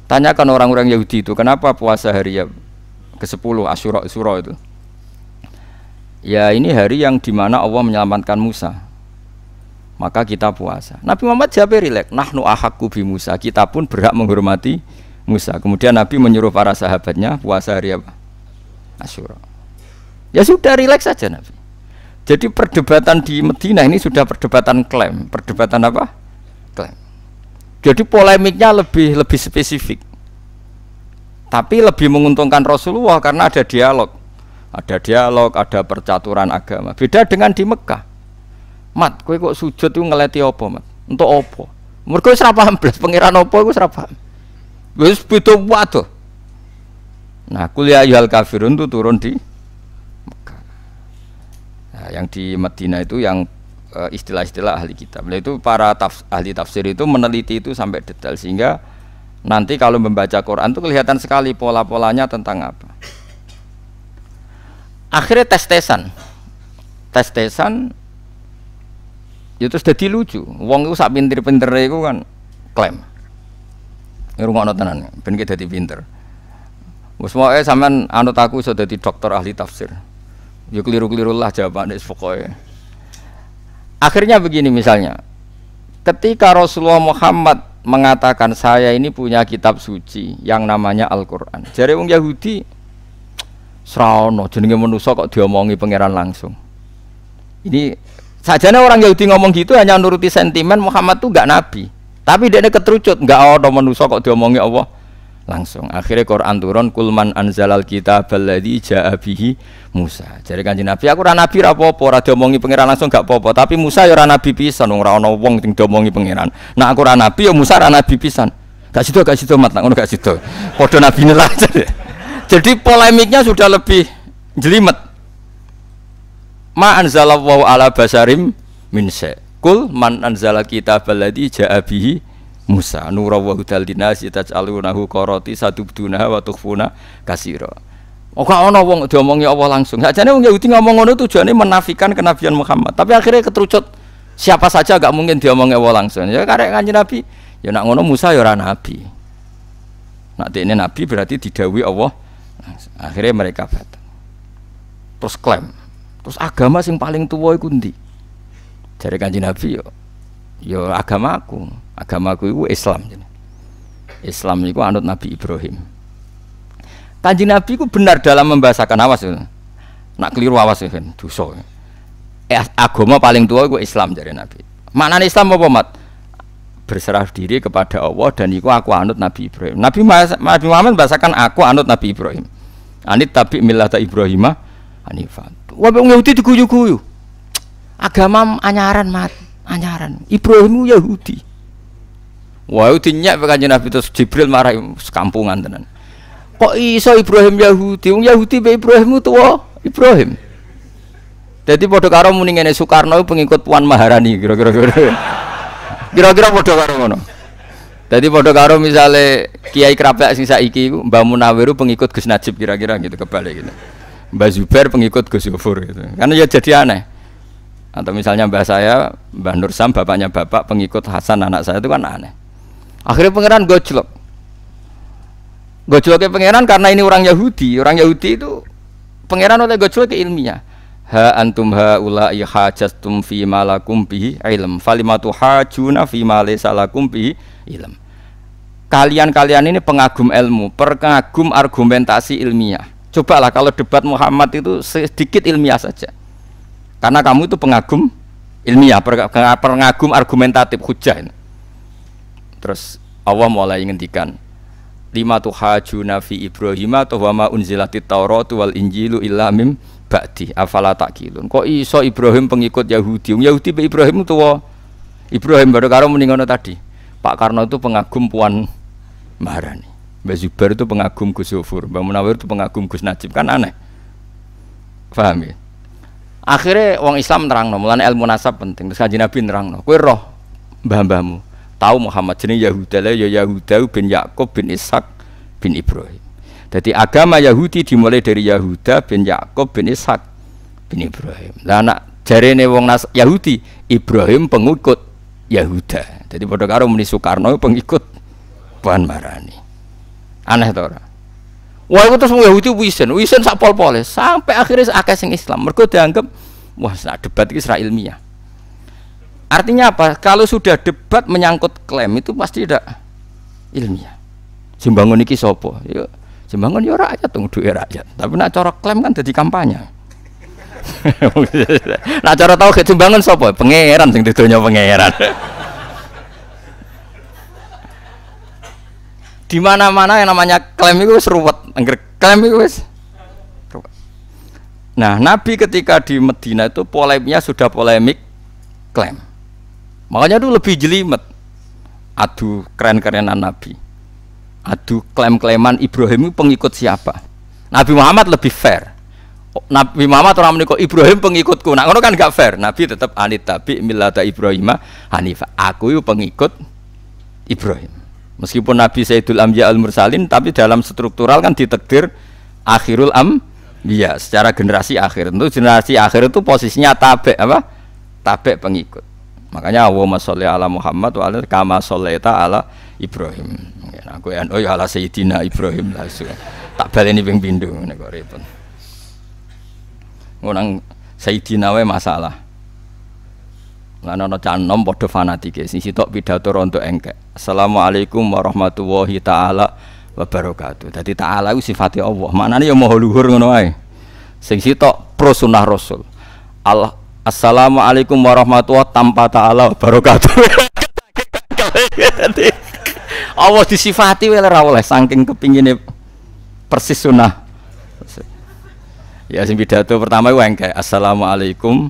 Tanyakan orang-orang Yahudi itu kenapa puasa hari ya ke-10 Asyura Asyura itu. Ya ini hari yang dimana Allah menyelamatkan Musa. Maka kita puasa. Nabi Muhammad jawab rileks. Nahnu ahakku bi Musa. Kita pun berhak menghormati Musa. Kemudian Nabi menyuruh para sahabatnya puasa hari apa? Asyura. Ya sudah rileks saja Nabi. Jadi perdebatan di Medina ini sudah perdebatan klaim, perdebatan apa? Klaim. Jadi polemiknya lebih lebih spesifik. Tapi lebih menguntungkan Rasulullah karena ada dialog. Ada dialog, ada percaturan agama. Beda dengan di Mekah. Mat, kowe kok sujud itu ngeleti apa, Mat? Untuk apa? Mergo wis ra paham blas pangeran apa iku paham. Wis beda waduh. Nah, kuliah yal kafirun itu turun di Mekah. Nah, yang di Madinah itu yang eh, istilah-istilah ahli kitab. Nah, itu para tafs ahli tafsir itu meneliti itu sampai detail sehingga nanti kalau membaca Quran itu kelihatan sekali pola-polanya tentang apa. Akhirnya tes-tesan. Tes-tesan ya itu sudah lucu. Wong itu sak pinter-pintere itu kan klaim ngrungokno tenan ben ki dadi pinter wis wae sampean anut aku iso dadi dokter ahli tafsir ya keliru-keliru lah jawabannya pokoknya akhirnya begini misalnya ketika Rasulullah Muhammad mengatakan saya ini punya kitab suci yang namanya Al-Quran jadi orang Yahudi serono jenenge manusia kok diomongi pangeran langsung ini sajane orang Yahudi ngomong gitu hanya nuruti sentimen Muhammad tuh gak nabi tapi dia ini keterucut, nggak ada manusia kok diomongi Allah langsung. Akhirnya Quran turun kulman anzalal kita baladi jaabihi Musa. Jadi kanjeng Nabi aku rana nabi apa-apa, ora diomongi pangeran langsung gak apa-apa, tapi Musa ya rana nabi pisan orang ana wong sing diomongi pangeran. Nah aku rana nabi ya Musa rana nabi pisan. Gak situ gak situ mat ngono gak situ podo nabi deh. Jadi polemiknya sudah lebih jelimet. Ma anzalallahu ala basarim min Kul man anzala kitab alladhi ja'a Musa nura wa hudal dinasi taj'alunahu satu satubdunaha wa tukhfuna kasira. Ora ono wong diomongi Allah langsung. Sakjane wong Yahudi ngomong ngono tujuane menafikan kenabian Muhammad. Tapi akhirnya ketrucut siapa saja gak mungkin diomongi Allah langsung. Ya karek kanjeng Nabi, ya nak ngono Musa ya ora nabi. Nak dekne nabi berarti didawi Allah. Akhirnya mereka bet. Terus klaim. Terus agama sing paling tua iku ndi? Dari kanji Nabi yo, yo agamaku, agamaku itu Islam. jadi, Islam itu anut Nabi Ibrahim. Kanji Nabi itu benar dalam membahasakan awas ya. Nak keliru awas itu kan, ya. Eh, agama paling tua itu Islam dari Nabi. Mana Islam apa mat? Berserah diri kepada Allah dan itu aku anut Nabi Ibrahim. Nabi, Nabi Muhammad bahasakan aku anut Nabi Ibrahim. Anit tapi milata Ibrahimah Anifat. Wabung Yahudi diguyu-guyu agama anyaran mat anyaran Ibrahim Yahudi wah itu nyak kanjeng Nabi terus Jibril marah sekampungan tenan kok iso Ibrahim Yahudi wong Yahudi be Ibrahim tuwa Ibrahim jadi bodoh karo muni ngene Soekarno pengikut Puan Maharani kira-kira kira-kira bodoh karo ngono jadi bodoh karo misalnya Kiai Kerabat sing saiki Mbah Munawiru pengikut Gus Najib kira-kira gitu kebalik gitu Mbah Zubair pengikut Gus Yofur gitu karena ya jadi aneh atau misalnya mbah saya, Mbah Nur Sam, bapaknya bapak pengikut Hasan anak saya itu kan aneh. Akhirnya pangeran gojlok. Gojloknya pangeran karena ini orang Yahudi. Orang Yahudi itu pangeran oleh gojlok ke ilmiah. Ha antum ha ulai hajastum fi malakum bi ilm. Falimatu hajuna fi lakum bi ilm. Kalian-kalian ini pengagum ilmu, pengagum argumentasi ilmiah. Cobalah kalau debat Muhammad itu sedikit ilmiah saja karena kamu itu pengagum ilmiah, pengagum argumentatif hujah. Terus Allah mulai menghentikan. lima tuh hajuna fi Ibrahim atau wama unzilati Taurat wal Injilu illa mim ba'di afala takilun. Kok iso Ibrahim pengikut Yahudi? Um Yahudi be Ibrahim tuwa. Ibrahim baru karo meninggalkan tadi. Pak Karno itu pengagum Puan Maharani. Mbak Zubair itu pengagum Gus Yofur, Mbak Munawir itu pengagum Gus Najib. Kan aneh. Paham ya? akhirnya orang Islam terang no, mulane ilmu nasab penting. Terus jina Nabi terang no, kue roh mbah-mbahmu tahu Muhammad jenis Yahuda lah ya Yahuda bin Yakub bin Ishak bin Ibrahim. Jadi agama Yahudi dimulai dari Yahuda bin Yakub bin Ishak bin Ibrahim. Lah anak jarene wong Nas Yahudi Ibrahim pengikut Yahuda. Jadi padha karo muni Soekarno pengikut Puan Marani. Aneh to ora? Wah, itu terus Yahudi wisen, wisen sak pol-pole sampai akhirnya akeh sing Islam. mereka dianggap wah, sak debat iki ora ilmiah. Artinya apa? Kalau sudah debat menyangkut klaim itu pasti tidak ilmiah. Jembangun iki sopo, Ya jembangun yo ya rakyat tunggu duit rakyat. Tapi nak cara klaim kan jadi kampanye. nah cara tahu jembangun sapa? Pangeran sing ditunya pangeran. di mana-mana yang namanya klaim itu seruwet angger klaim itu wis Nah, Nabi ketika di Medina itu polemiknya sudah polemik klaim. Makanya itu lebih jelimet. Aduh, keren-kerenan Nabi. Aduh, klaim kleman Ibrahim itu pengikut siapa? Nabi Muhammad lebih fair. Nabi Muhammad orang menikah Ibrahim pengikutku. Nah, kan gak fair. Nabi tetap anit tapi millata Ibrahim Hanifah. Aku itu pengikut Ibrahim. Meskipun Nabi Sayyidul Amya al Mursalin, tapi dalam struktural kan ditekdir akhirul am. ya secara generasi akhir. Tentu generasi akhir itu posisinya tabek apa? Tabek pengikut. Makanya Allahumma sholli ala Muhammad wa ala kama sholaita ala Ibrahim. Ya, aku ya, oh ya ala Sayyidina Ibrahim langsung. Tak baleni ping pindho ngene kok repot. Ngono Sayyidina wae masalah. Lan ana cah enom padha fanatike, sing sitok pidato rontok engkek. Assalamualaikum warahmatullahi taala wabarakatuh. Dadi taala itu sifate Allah. Maknane ya maha luhur ngono ae. Sing sitok pro sunnah Rasul. Allah Assalamualaikum warahmatullahi tanpa taala wabarakatuh. Allah disifati wae ora oleh saking kepingine persis sunah. Ya sing pidato pertama ku engkek. Assalamualaikum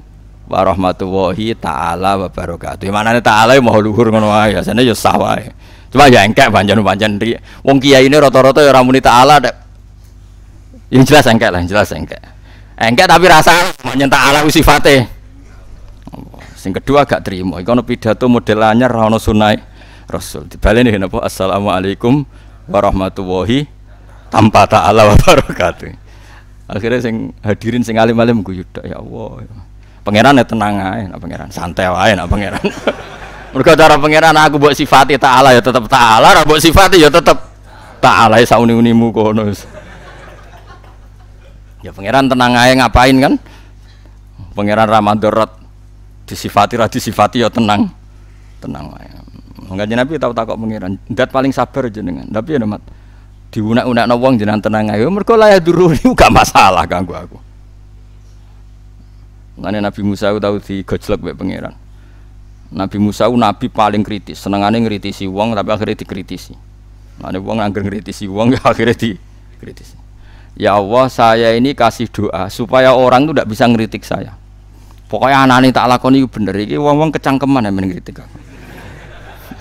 warahmatullahi taala wabarakatuh. Ya, nih taala ya mau luhur ngono wae, sana yo ya sawah. Coba Cuma ya engkek panjen-panjen wong kiai ini rotor rotor ya ora muni taala dek. Yang jelas engkek lah, jelas engkek. Engkek tapi rasa manjen taala ku sifate. Sing kedua gak terima. Kalau pidato modelannya rano sunai rasul. Di balik Dibaleni nopo assalamualaikum warahmatullahi tanpa taala wabarakatuh. Akhirnya sing hadirin sing alim-alim guyu ya Allah pangeran ya tenang aja nak pangeran santai aja nak pangeran mereka cara pangeran aku buat sifati taala ya tetap taala buat sifati ya tetap taala ya sauni unimu konus ya pangeran tenang aja ngapain kan pangeran ramadorot disifati lah disifati ya tenang tenang aja enggak jadi nabi tahu tak kok pangeran dat paling sabar jenengan tapi ya mat diunak-unak nawang jenengan tenang aja mereka layak dulu gak masalah ganggu aku Mengenai Nabi Musa itu tahu digojlek mbek pangeran. Nabi Musa itu nabi paling kritis, Senang senengane ngritisi wong tapi akhirnya dikritisi. Mane wong angger uang wong ya akhirnya dikritisi. Ya Allah, saya ini kasih doa supaya orang itu tidak bisa ngeritik saya. Pokoknya anak ini tak lakoni itu bener. Iki wong-wong kecangkeman yang mengkritik aku.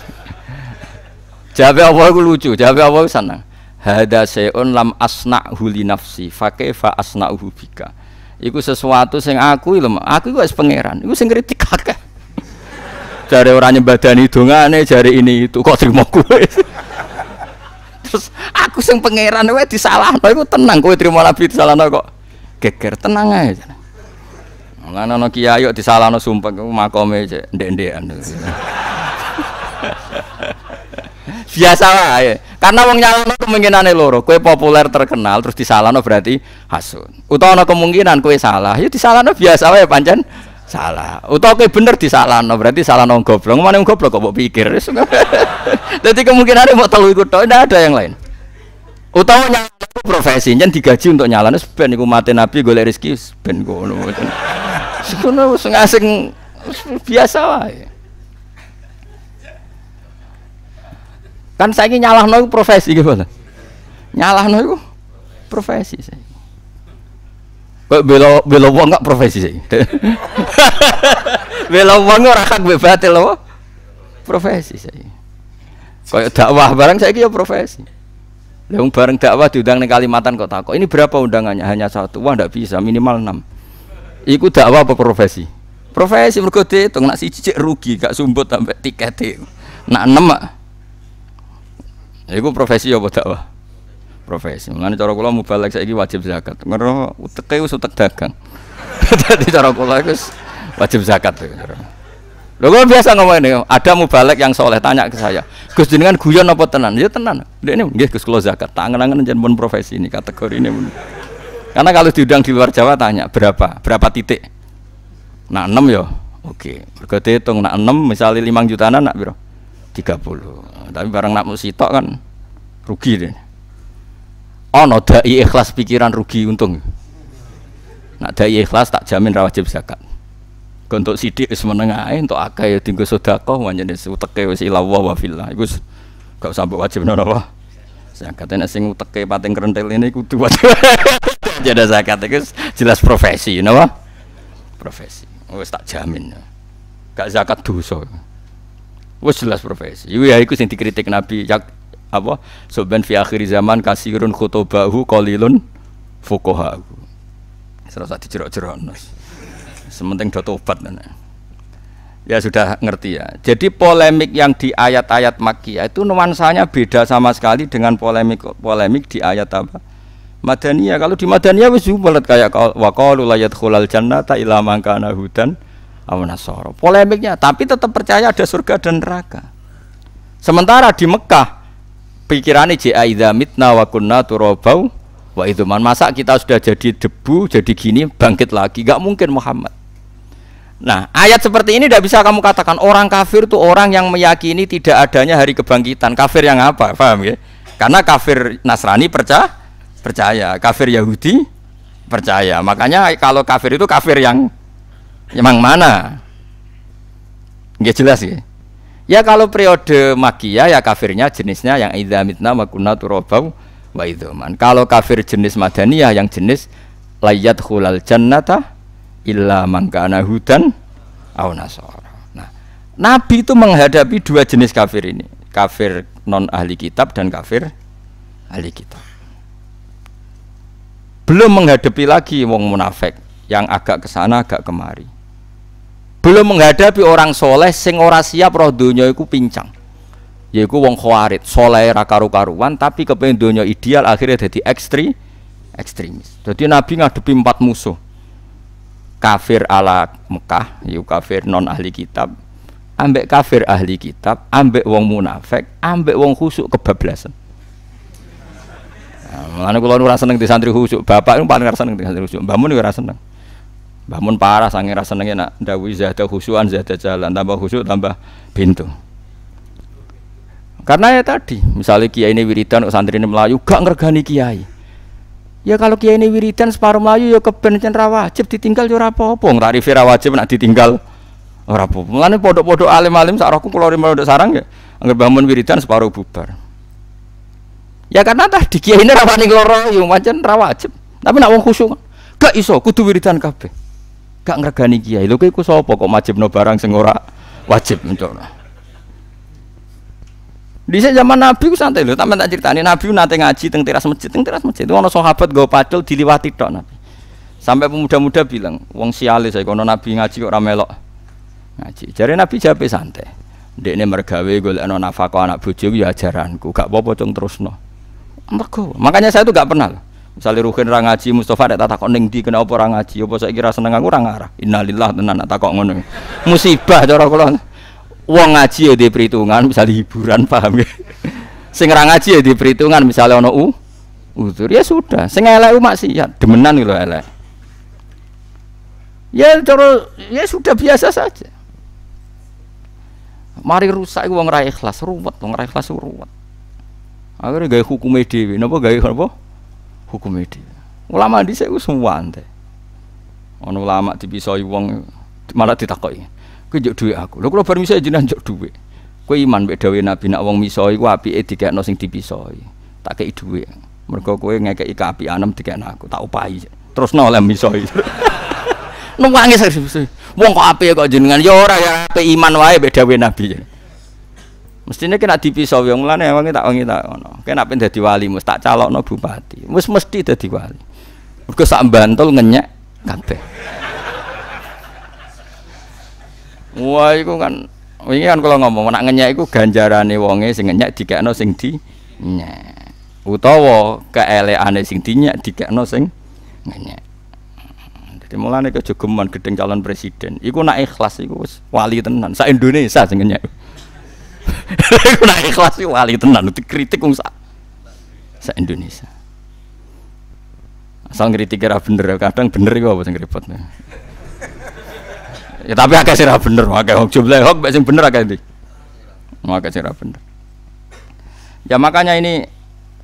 Jabe Allah itu lucu, jabe Allah itu senang. Hada seon lam asna huli nafsi, fakih fa asna bika iku sesuatu sing aku lho aku iku wis pangeran iku sing kritik kakek jare ora nyembadani dongane jare ini itu kok terima kowe terus aku sing pangeran kowe disalahno iku tenang kowe terima nabi disalahno kok geger tenang ae Lan ana kiai kok disalahno sumpah iku makome ndek-ndekan. biasa lah ya. karena wong nyalano kemungkinan loro kue populer terkenal terus disalano berarti hasun utawa ana kemungkinan kue salah ya disalano biasa wae panjen salah utawa kue bener disalano berarti salah nong goblok mana nong goblok kok mau pikir jadi kemungkinan mau telu ikut tidak ada yang lain utawa nyalano profesi jen digaji untuk nyalano ben iku mate nabi golek rezeki ben ngono sebenarnya wis ngasing biasa wae Kan saya ini nyalah iku profesi nyalah Nyalahno iku profesi saya. Kok belo belo wong gak profesi saya. belo wong ora hak mbek batil Profesi sih. Kayak dakwah bareng saya ya profesi. Lewung bareng dakwah diundang ning Kalimantan kok takok. Ini berapa undangannya? Hanya satu. Wah ndak bisa, minimal enam. Iku dakwah apa profesi? Profesi mergo diitung nak siji rugi gak sumbut sampai tiket. Nak enam 6 Iku profesi ya bodak wah. Profesi. Mulane cara kula mubalek saiki wajib zakat. Ngero uteke wis utek dagang. Tadi cara kula iku wajib zakat. Lho kok biasa ngomong ini, ada mubalek yang soleh tanya ke saya, Gus jenengan guyon apa tenan? Ya tenan. Dia ini nggih Gus kula zakat, tangan-tangan jenengan pun profesi ini kategori ini. Karena kalau diundang di luar Jawa tanya berapa, berapa titik? Nah enam ya, oke. Berarti hitung nak enam misalnya limang jutaan nak biro. 30 tapi barang nak musitok kan rugi deh oh no dai ikhlas pikiran rugi untung nak dai ikhlas tak jamin rawajib zakat untuk sidik wis menengah untuk akeh ya tinggo sedekah wancen uteke wis ila wa fillah iku gak usah wajib napa no, zakat enak sing uteke pating krentil ini kudu wajib jadi zakat itu jelas profesi know? profesi wis tak jamin gak zakat dosa Wes jelas profesi. Iya ya, iku sing dikritik Nabi yak apa soben fi akhir zaman kasirun khutubahu qalilun fuqaha. Serasa dijerok-jerokno. Sementing do tobat nah. Ya sudah ngerti ya. Jadi polemik yang di ayat-ayat Makkiyah itu nuansanya beda sama sekali dengan polemik-polemik di ayat apa? Madaniyah. Kalau di Madaniyah wis jumelet kayak waqalu la yadkhulal jannata illa man kana hudan awan Nasoro. Polemiknya, tapi tetap percaya ada surga dan neraka. Sementara di Mekah pikirannya jia mitna wa kunna turobau wa itu man masa kita sudah jadi debu jadi gini bangkit lagi gak mungkin Muhammad Nah, ayat seperti ini tidak bisa kamu katakan orang kafir itu orang yang meyakini tidak adanya hari kebangkitan. Kafir yang apa? Paham ya? Karena kafir Nasrani percaya, percaya. Kafir Yahudi percaya. Makanya kalau kafir itu kafir yang Emang mana? Gak jelas ya. Ya kalau periode makia ya kafirnya jenisnya yang idhamitna mitna wa wa idhoman. Kalau kafir jenis madaniyah yang jenis layat khulal jannata illa mangkana hudan au nasara. Nah, Nabi itu menghadapi dua jenis kafir ini, kafir non ahli kitab dan kafir ahli kitab. Belum menghadapi lagi wong munafik yang agak ke sana agak kemari belum menghadapi orang soleh sing ora siap roh dunia itu pincang yaitu wong khawarit soleh raka rukaruan, tapi kepengen dunia ideal akhirnya jadi ekstri ekstremis jadi nabi ngadepi empat musuh kafir ala Mekah yu kafir non ahli kitab ambek kafir ahli kitab ambek wong munafik ambek wong khusuk kebablasan Mengenai kulo nu seneng di santri khusuk, bapak itu paling seneng di santri khusuk, mbahmu rasa seneng. Bahmun parah sange rasa nengen nak dawi zada husuan zada jalan tambah khusyuk tambah pintu. Karena ya tadi misalnya kiai ini wiridan santri ini melayu gak ngergani kiai. Ya kalau kiai ini wiridan separuh melayu ya keben cendera wajib ditinggal yo ya apa-apa. Ngrari fira wajib nak ditinggal ora popong. apa Mulane podok pondok alim-alim sak rohku kula sarang ya anggere bahmun wiridan separuh bubar. Ya karena tadi kiai ini rawan ngeloroh yang pancen rawajib Tapi nak wong khusyuk gak iso kudu wiridan kabeh gak ngregani kiai lho iku sapa kok no barang sing ora wajib mencono di zaman Nabi ku santai lho, tapi tak ceritani Nabi nanti ngaji teng teras masjid, teng teras masjid itu ana sahabat go pacul diliwati tok Nabi. Sampai pemuda-muda bilang, wong siale saya kono Nabi ngaji kok ramelok Ngaji. Jadi Nabi jape santai. Ndekne mergawe golekno nafkah anak bujuk, ya ajaranku, gak bobotong terus cung terusno. Mergo. Makanya saya itu gak pernah Misalnya Ruhin orang ngaji, Mustafa ada tak koning di kena apa ra ngaji, apa saiki kira seneng aku orang ngarah. Innalillah tenan tak kok ngono. Musibah cara kula. Wong ngaji ya di perhitungan, misalnya hiburan paham ya. Sing orang ngaji ya di perhitungan, misalnya ono u utur ya sudah. Sing elek maksiat, demenan lho elek. Ya cara ya sudah biasa saja. Mari rusak wong ra ikhlas, ruwet, wong ra ikhlas ruwet. Akhirnya gaya hukumnya dewi, napa gaya apa? hukum dhewe. Ulama di dhisik semua suwante. Ono ulama dipisoi wong malah ditakoi Kowe njuk aku. lo kalau bar jinan jenengan duit, dhuwit. iman beda dawuh Nabi nak wong misoi ku apike nosing di dipisoi. Tak kei dhuwit. Mergo ika api anam dikekno aku, tak Terus Terusno oleh misoi. Nuwangi serius. Wong kok apike kok jenengan ya ora ya apik iman wae mek dawuh Nabi. Mestinya kena pisau yang mulanya emang tak orang tak ono Kena pengen dadi wali mus tak no bupati. Mus mesti jadi wali. Mergo sak bantul ngenyek kate Wah, itu kan ini kan kalau ngomong nak ngenyek ganjaran nih wonge sing ngenyek kano sing di ke Utawa ane sing di di kano sing ngenyek. Jadi mulane kejogeman gedeng calon presiden. itu nak ikhlas itu wali tenan sa Indonesia sing ngenyek. Aku nak ikhlas wali tenan kritik wong sak sa Indonesia. Asal ngritik kira bener, ya, kadang bener iku apa sing repot. Ya. ya tapi akeh sira bener, akeh hok jumlah hok sih bener akeh ini, Akeh sira bener. Ya makanya ini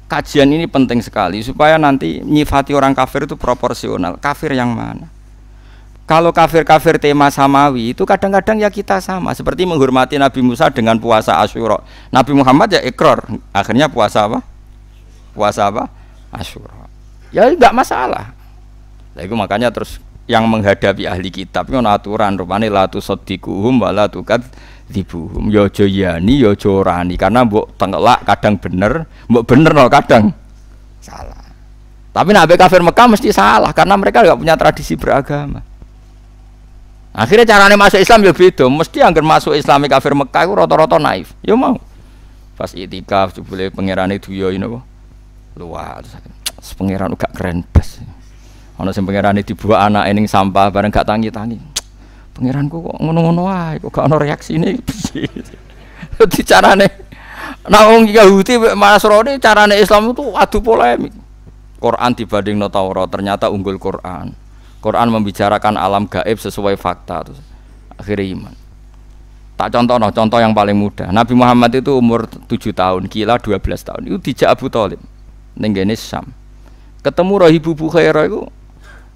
kajian ini penting sekali supaya nanti nyifati orang kafir itu proporsional. Kafir yang mana? kalau kafir-kafir tema samawi itu kadang-kadang ya kita sama seperti menghormati Nabi Musa dengan puasa Asyura. Nabi Muhammad ya ikrar, akhirnya puasa apa? Puasa apa? Asyura. Ya enggak masalah. Nah, itu makanya terus yang menghadapi ahli kitab itu aturan rupanya latu tusaddiquhum wa la tukadzibuhum. Ya aja yani, ya rani karena mbok tengelak kadang bener, mbok bener no kadang salah. Tapi nabi kafir Mekah mesti salah karena mereka enggak punya tradisi beragama. Akhirnya caranya masuk Islam ya beda. Mesti anggar masuk Islam kafir Mekah itu rata-rata naif. Ya mau. Pas itikaf jebule pangerane duya ini apa? Luar. Pangeran gak keren blas. Ana sing pangerane dibuat anak ini sampah bareng gak tangi-tangi. Pangeranku kok ngono-ngono ae, kok gak ono reaksine piye. Dadi carane nah wong Yahudi Nasrani carane Islam itu adu polemik. Quran dibanding no Taurat ternyata unggul Quran. Quran membicarakan alam gaib sesuai fakta terus akhirnya iman tak contoh no, contoh yang paling mudah Nabi Muhammad itu umur 7 tahun kila 12 tahun itu dijak Abu Talib ini Sam ketemu Rahibu Bukhaira itu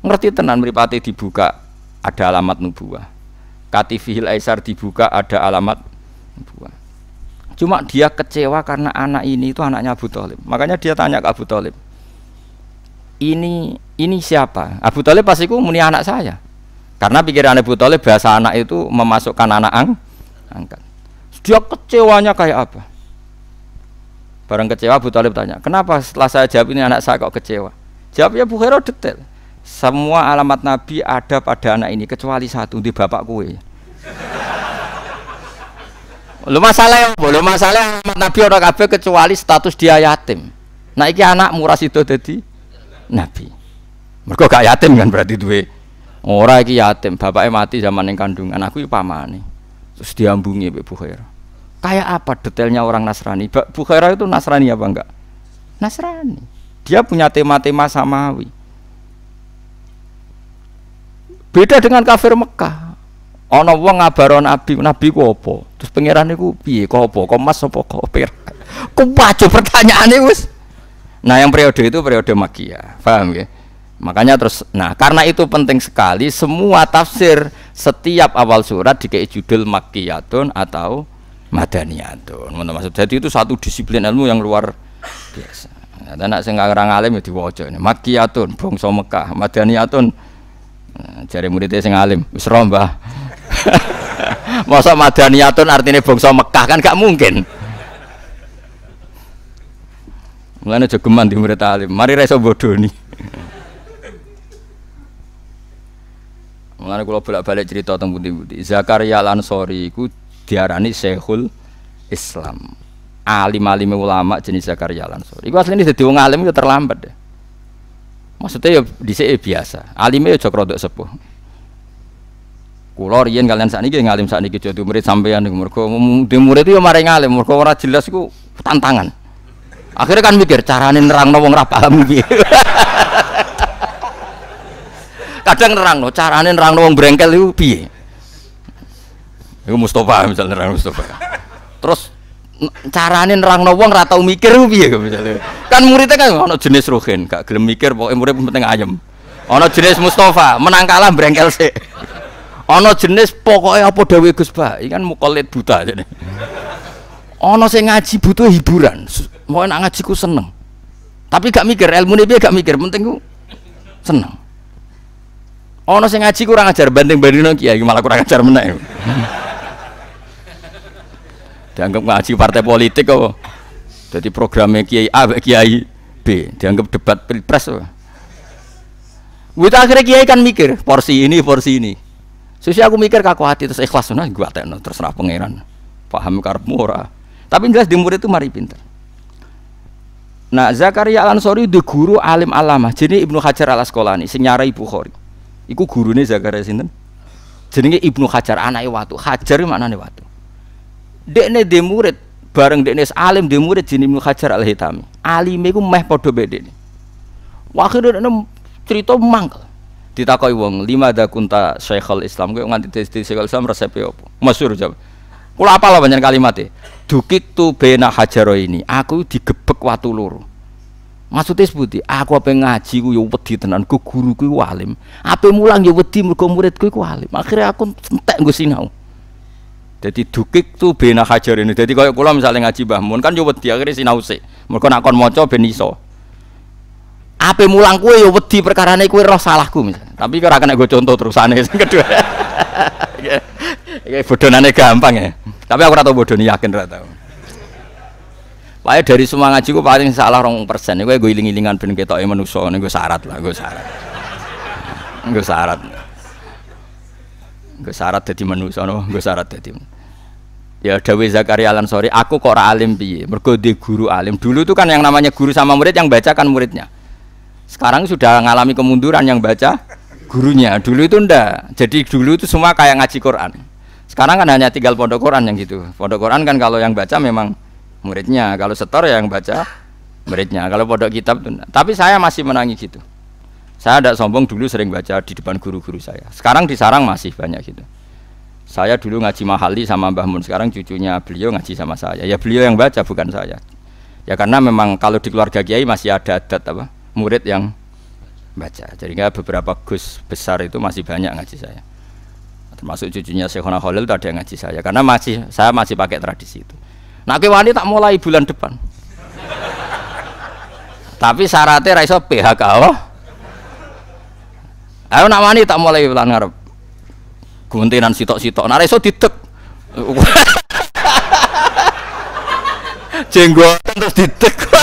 ngerti tenan meripati dibuka ada alamat nubuah katifihil aisar dibuka ada alamat nubuah cuma dia kecewa karena anak ini itu anaknya Abu Talib makanya dia tanya ke Abu Talib ini ini siapa? Abu Talib pasti ku muni anak saya. Karena pikiran Abu Talib bahasa anak itu memasukkan anak ang angkat. Dia kecewanya kayak apa? Barang kecewa Abu Talib tanya, kenapa setelah saya jawab ini anak saya kok kecewa? Jawabnya Bu Hero detail. Semua alamat Nabi ada pada anak ini kecuali satu di bapak kue. Lu masalah ya, Lu masalah alamat Nabi orang kabeh kecuali status dia yatim. Nah iki anak murah itu jadi Nabi mereka gak yatim kan berarti duwe orang iki yatim bapaknya mati zaman yang kandungan aku pamane terus diambungi Mbak bukhair. kayak apa detailnya orang Nasrani Bukhairah itu Nasrani apa enggak Nasrani dia punya tema-tema samawi beda dengan kafir Mekah ono wong ngabaron nabi nabi ku apa terus pangeran niku piye ku apa ku mas apa ku pir ku wajib pertanyaane wis nah yang periode itu periode makia paham ya Makanya terus, nah karena itu penting sekali semua tafsir setiap awal surat dikei judul makkiyatun atau madaniyatun. Maksud jadi itu satu disiplin ilmu yang luar biasa. Nah, saya nggak orang alim ya diwajo ini. makkiyatun bangsa Mekah, madaniyatun nah, jari muridnya sing alim, wis Masa madaniyatun artinya bongso Mekah kan gak mungkin. mulanya jagoan di murid alim, mari reso bodoh nih. Mulane kula bolak-balik cerita tentang budi-budi Zakaria Lansori iku diarani Syekhul Islam. Alim-alim ulama jenis Zakaria Lansori. Iku asline dadi wong alim ya terlambat deh. Maksudnya ya dhisik ya biasa. Alime ya jek rodok sepuh. Kulo riyen kalian sakniki ya ngalim sakniki jadi murid sampean niku mergo di murid itu ya maring ngalim mergo ora jelas iku tantangan. Akhirnya kan mikir carane nerangno wong ra paham piye. kadang nerang no, carane nerang no wong brengkel itu piye? itu Mustafa misalnya nerang Mustafa. Terus carane nerang no wong ratau mikir bi piye misalnya. Kan muridnya kan ono jenis Ruhin, gak gelem mikir pokoknya murid penting ayam, Ono jenis Mustafa, menang kalah brengkel sih Ono jenis pokoknya apa dewi Gus ikan iki kan mukolit buta nih Ono saya ngaji butuh hiburan. Mau nak ngaji ku seneng. Tapi gak mikir ilmu nih gak mikir, penting ku seneng ono sing ngaji kurang ajar banding bandingno kiai malah kurang ajar menaik dianggap ngaji partai politik kok jadi programnya kiai A kiai B dianggap debat pilpres kok Wita akhirnya kiai kan mikir porsi ini porsi ini Susi aku mikir kaku hati terus ikhlas nah gua tekno terserah pangeran paham karepmu murah tapi jelas di murid itu mari pinter Nah Zakaria Al Ansori di guru alim alama jadi Ibnu Hajar ala sekolah Asqalani senyara ibu Khori Iku gurune Zakaria sinten? Jenenge Ibnu Hajar anake watu. Hajar maknane watu. Dekne dhe murid bareng dekne alim dhe murid jenenge Ibnu Hajar Al-Hitami. Alime iku meh padha bedene. wakhir dekne cerita mangkel. Ditakoi wong, lima da kunta Syekhul Islam kowe nganti di Syekhul Islam resepe opo? Masyhur jawab. Kula apal kalimat kalimatnya. Dukik tu bena hajaro ini. Aku digebek watu loro. Maksudnya sebuti, aku apa ngaji ku yo ya wedi tenan, ku guru ku walim. Apa mulang yo ya wedi mergo muridku ku walim. Akhirnya aku entek gue sinau. Jadi dukik tuh bena hajar ini. Jadi kalau kula misalnya ngaji bahmun kan yo ya wedi akhirnya sinau sih. Mergo nak kon maca beniso. Apa mulang kue yo wedi ini kue roh salahku misalnya. Tapi ora kena gue contoh terusane kedua. Kayak bodonane gampang ya. Tapi aku rata bodoh bodoni yakin rata. Wae dari semua ngaji gue paling salah rong persen. Gue gue iling-ilingan kita ketok e manusa gue syarat lah, gue syarat. Gue syarat. Gue syarat jadi manusia no, gue syarat jadi Ya Dawei Zakaria Alan sorry, aku kok alim piye? berkode guru alim. Dulu tuh kan yang namanya guru sama murid yang baca kan muridnya. Sekarang sudah mengalami kemunduran yang baca gurunya. Dulu itu ndak. Jadi dulu itu semua kayak ngaji Quran. Sekarang kan hanya tinggal pondok Quran yang gitu. Pondok Quran kan kalau yang baca memang muridnya kalau setor ya yang baca muridnya kalau pondok kitab tuh tapi saya masih menangis gitu saya tidak sombong dulu sering baca di depan guru-guru saya sekarang di sarang masih banyak gitu saya dulu ngaji mahali sama Mbah Mun sekarang cucunya beliau ngaji sama saya ya beliau yang baca bukan saya ya karena memang kalau di keluarga kiai masih ada adat apa murid yang baca jadi nggak beberapa gus besar itu masih banyak ngaji saya termasuk cucunya Syekhona Khalil itu ada yang ngaji saya karena masih saya masih pakai tradisi itu Nah kowe wani tak mulai bulan depan. Tapi syaratnya raiso PHK Allah. Oh. Ayo nak wani tak mulai bulan ngarep. Guntingan sitok-sitok. Nah raiso ditek. didek. terus ditek.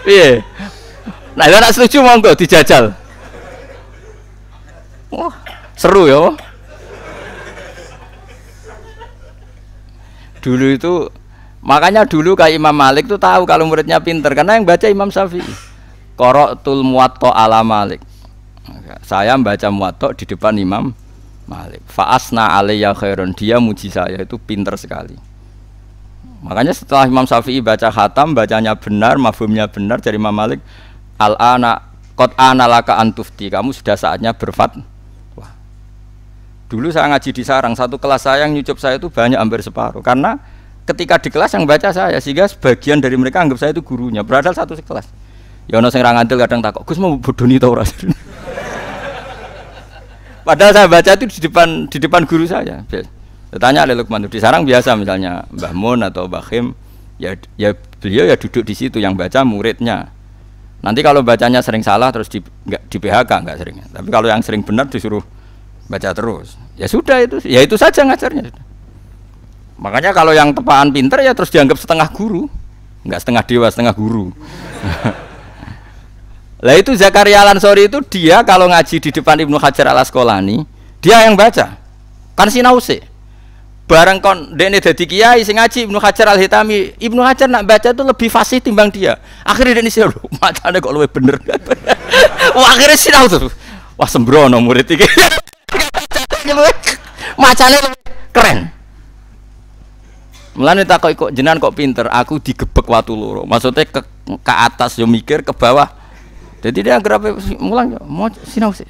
Iya. Nah, ora setuju monggo dijajal. Wah, seru ya. Oh. dulu itu makanya dulu kayak Imam Malik tuh tahu kalau muridnya pinter karena yang baca Imam Syafi'i korok tul muwatta ala Malik saya membaca muwatta di depan Imam Malik faasna alayya khairun dia muji saya itu pinter sekali makanya setelah Imam Syafi'i baca khatam bacanya benar mafumnya benar dari Imam Malik al ana kot analaka antufti kamu sudah saatnya berfat Dulu saya ngaji di sarang, satu kelas saya yang nyucup saya itu banyak hampir separuh. Karena ketika di kelas yang baca saya, sehingga sebagian dari mereka anggap saya itu gurunya. Berasal satu sekelas. Ya ono sing ngantil kadang takut, Gus mau bodoni tau ora? Padahal saya baca itu di depan di depan guru saya. Tanya oleh Lukman di sarang biasa misalnya Mbah Mun atau Mbah Khim, ya, ya beliau ya duduk di situ yang baca muridnya. Nanti kalau bacanya sering salah terus di, enggak, di PHK nggak sering. Tapi kalau yang sering benar disuruh baca terus ya sudah itu ya itu saja ngajarnya makanya kalau yang tepaan pinter ya terus dianggap setengah guru nggak setengah dewa setengah guru lah itu Zakaria Lansori itu dia kalau ngaji di depan Ibnu Hajar al Asqalani dia yang baca kan sinause bareng kon dene dadi kiai sing ngaji Ibnu Hajar al Hitami Ibnu Hajar nak baca itu lebih fasih timbang dia akhirnya dene sih matane kok luwe bener wah akhirnya si nause wah sembrono murid iki macane keren Mulane tak kok jenan kok pinter, aku digebek watu loro. Maksudnya ke, ke atas yo mikir, ke bawah. Jadi dia anggere mulang yo mau sinau sih.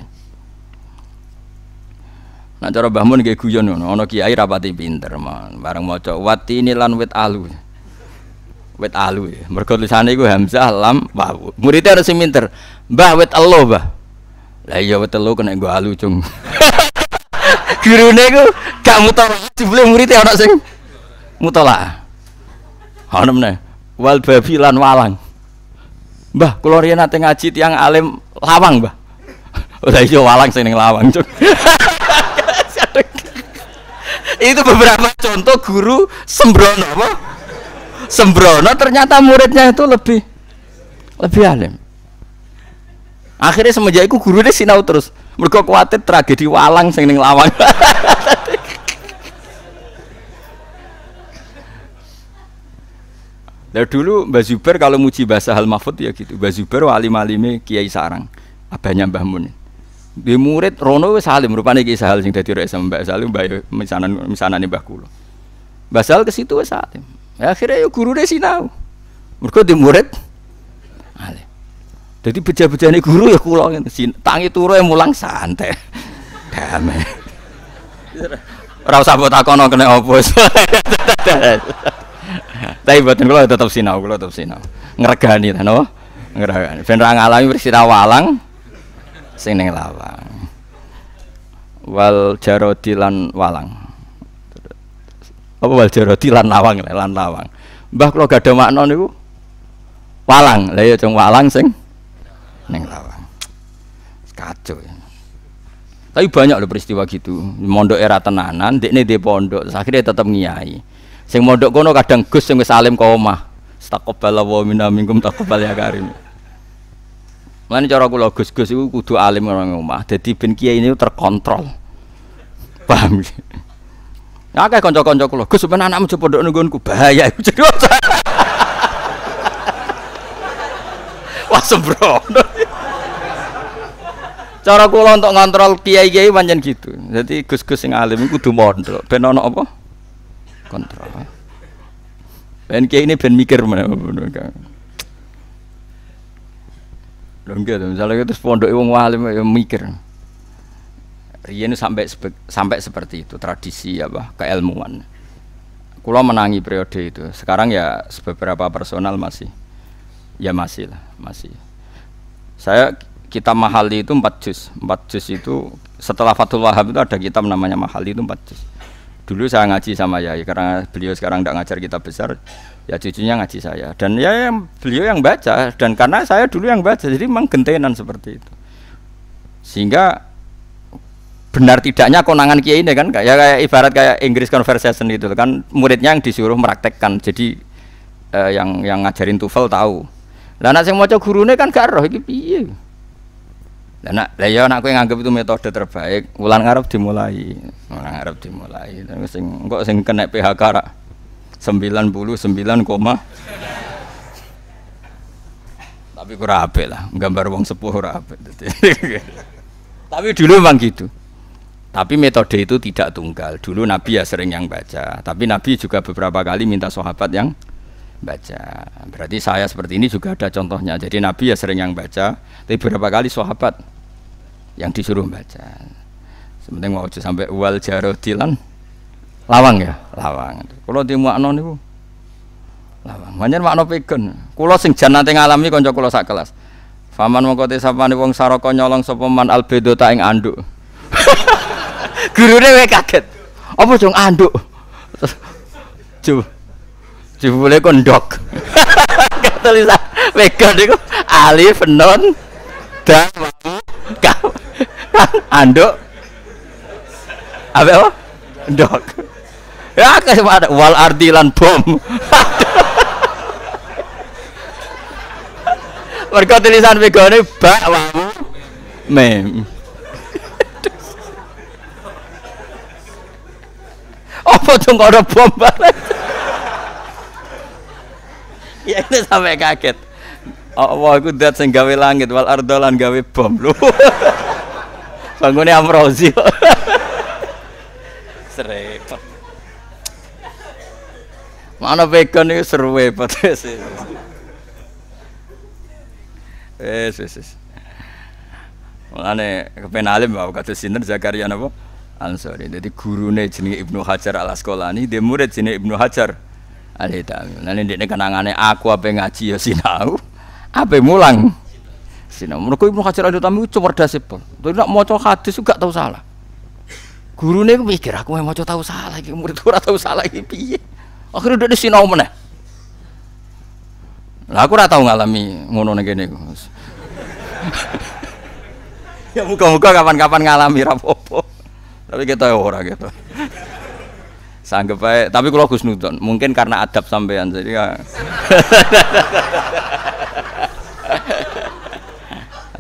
Nah cara Mbah Mun nggih guyon ngono, ana kiai rapati pinter, man. Bareng maca wati ini lan wit alu. Wit alu ya. Mergo tulisane iku hamzah lam wawu. Muridnya sing pinter. Mbah wit allah Mbah. Lah iya telu kena gue alu cung. guru ku gak mutolak, jebule muridnya e ana sing mutolak. hanem meneh wal babi lan walang. bah kula riyen nate ngaji tiyang alim lawang, bah Lah iya walang sing ning lawang cung. Itu beberapa contoh guru sembrono apa? Sembrono ternyata muridnya itu lebih lebih alim akhirnya semenjak itu guru dia sinau terus mereka khawatir tragedi walang sing ning lawang Dari dulu Mbak Zuber kalau muji bahasa hal mahfud ya gitu. Mbak Zuber wali malime Kiai Sarang, abahnya Mbah Mun. Di murid Rono wis salim, rupane Kiai Sahal sing dadi sama Mbak Salim Mbak misanan misanane Mbah Kulo. Mbah Sahal ke situ wis salim. Ya, akhirnya ya guru deh sinau. Mergo di murid jadi beja beja ini guru ya kula tang Tangi turu yang mulang santai. Damai. rasa buat aku kena opus Tapi buatin kula tetap sinau, kula tetap sinau. Ngeragani, Ngeragani, napa? Ngregani. Ben ra ngalami walang sing lawang. Wal jarodi walang. Apa wal jarodi lawang, lan lawang. Mbah gak ada makna niku walang. Lah ya cung walang sing neng lawang kacau ya. tapi banyak loh peristiwa gitu mondok era tenanan dek di pondok akhirnya tetap ngiayi. sing mondok kono kadang gus sing wis alim kau omah stakobala wa minna minkum takobal ya karim Mana cara kula Gus-gus itu kudu alim orang rumah. Jadi bin kiai ini terkontrol. Paham? Ya konco konco kulo, kula, Gus sebenarnya anakmu coba ndok gue bahaya iku. Wah sembrono. Cara kula untuk ngontrol kiai-kiai pancen gitu. Jadi gus-gus sing alim kudu mondok ben ana apa? Kontrol. Ben kiai ini ben mikir menawa Kang. Lho nggih, misalnya itu pondoke wong alim ya mikir. Riyen sampai sampai seperti itu tradisi apa keilmuan. Kulo menangi periode itu. Sekarang ya beberapa personal masih ya masih lah, masih. Saya kitab Mahali itu empat juz. empat juz itu setelah Fathul Wahab itu ada kitab namanya Mahali itu empat juz. Dulu saya ngaji sama ya, karena beliau sekarang tidak ngajar kitab besar, ya cucunya ngaji saya. Dan ya yang beliau yang baca dan karena saya dulu yang baca jadi memang gentenan seperti itu. Sehingga benar tidaknya konangan kiai ini kan ya kayak ibarat kayak konversi conversation itu kan muridnya yang disuruh meraktekkan jadi eh, yang yang ngajarin tufel tahu lah anak mau guru gurune kan gak roh gitu. Lah nak lah ya nak kowe nganggep itu metode terbaik, wulan ngarep dimulai. Wulan ngarep dimulai. Tapi sing engko sing kena PHK rak 99, tapi kurang apik lah, gambar wong sepuh ora apik. tapi dulu memang gitu. Tapi metode itu tidak tunggal. Dulu Nabi ya sering yang baca, tapi Nabi juga beberapa kali minta sahabat yang baca. Berarti saya seperti ini juga ada contohnya. Jadi Nabi ya sering yang baca, tapi berapa kali sahabat yang disuruh baca. Sementing mau sampai wal jarodilan lawang ya, lawang. Kalau di makna niku lawang. Manjen makna peken. Kula sing jan nanti ngalami konco kula sak kelas. Faman mongko te sapane wong saraka nyolong sapa man albedo ta ing anduk. Gurune kaget. Apa jong anduk? Coba Jebule kondok dok. Tulisan vegan iku alif non dan kau andok apa apa ndok ya kasih ada wal ardilan bom mereka tulisan vegane bak wau mem apa tuh nggak ada bom balik Ya ini sampai kaget. Allah aku dat sing gawe langit wal ardolan gawe bom lu. Bangunnya Amrozi. Serepet. Mana vegan itu seru repot. Yes, yes, yes. Mulane kepen alim bawa kata sinter Zakaria nabo Ansori. Jadi gurune jenenge Ibnu Hajar sekolah Asqalani, dia murid jenenge Ibnu Hajar al Nanti dia ini kenangannya aku apa ngaji ya sinau, apa mulang. Sinau. Mereka ibu kacir ada tamu cuma cerdas sih. Tapi nak mau hadis juga tahu salah. Guru nih mikir aku mau tahu salah, iki murid ora tahu salah iki piye. Akhirnya udah sinau mana. Lah aku tahu ngalami ngono ning kene ya muka-muka kapan-kapan ngalami rapopo. Tapi kita ya ora gitu. Sanggup baik, tapi kalau Gus Nudon, mungkin karena adab sampean jadi ya.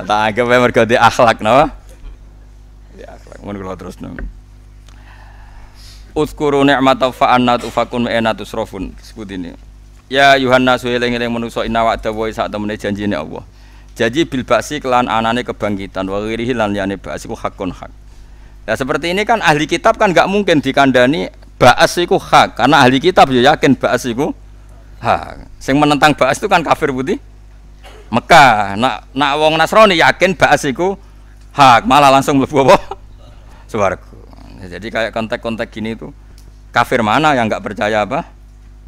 Tak anggap baik mereka di akhlak no? Di akhlak mungkin kalau terus nung. Uskuru nikmat fa anna tufakun wa srofun Sebut ini. Ya Yohanna sueling yang menusuk inawak wa'da saat sak janji ini Allah. Janji bil ba'si kelan anane kebangkitan wa ghirihi lan liyane ba'si ku hakun hak. Ya seperti ini kan ahli kitab kan nggak mungkin dikandani Ba'as itu hak karena ahli kitab ya yakin ba'as itu hak. yang menentang ba'as itu kan kafir putih. Mekah. Nak nak wong Nasrani yakin ba'as itu hak, malah langsung mlebu apa? Jadi kayak kontak-kontak gini itu kafir mana yang nggak percaya apa?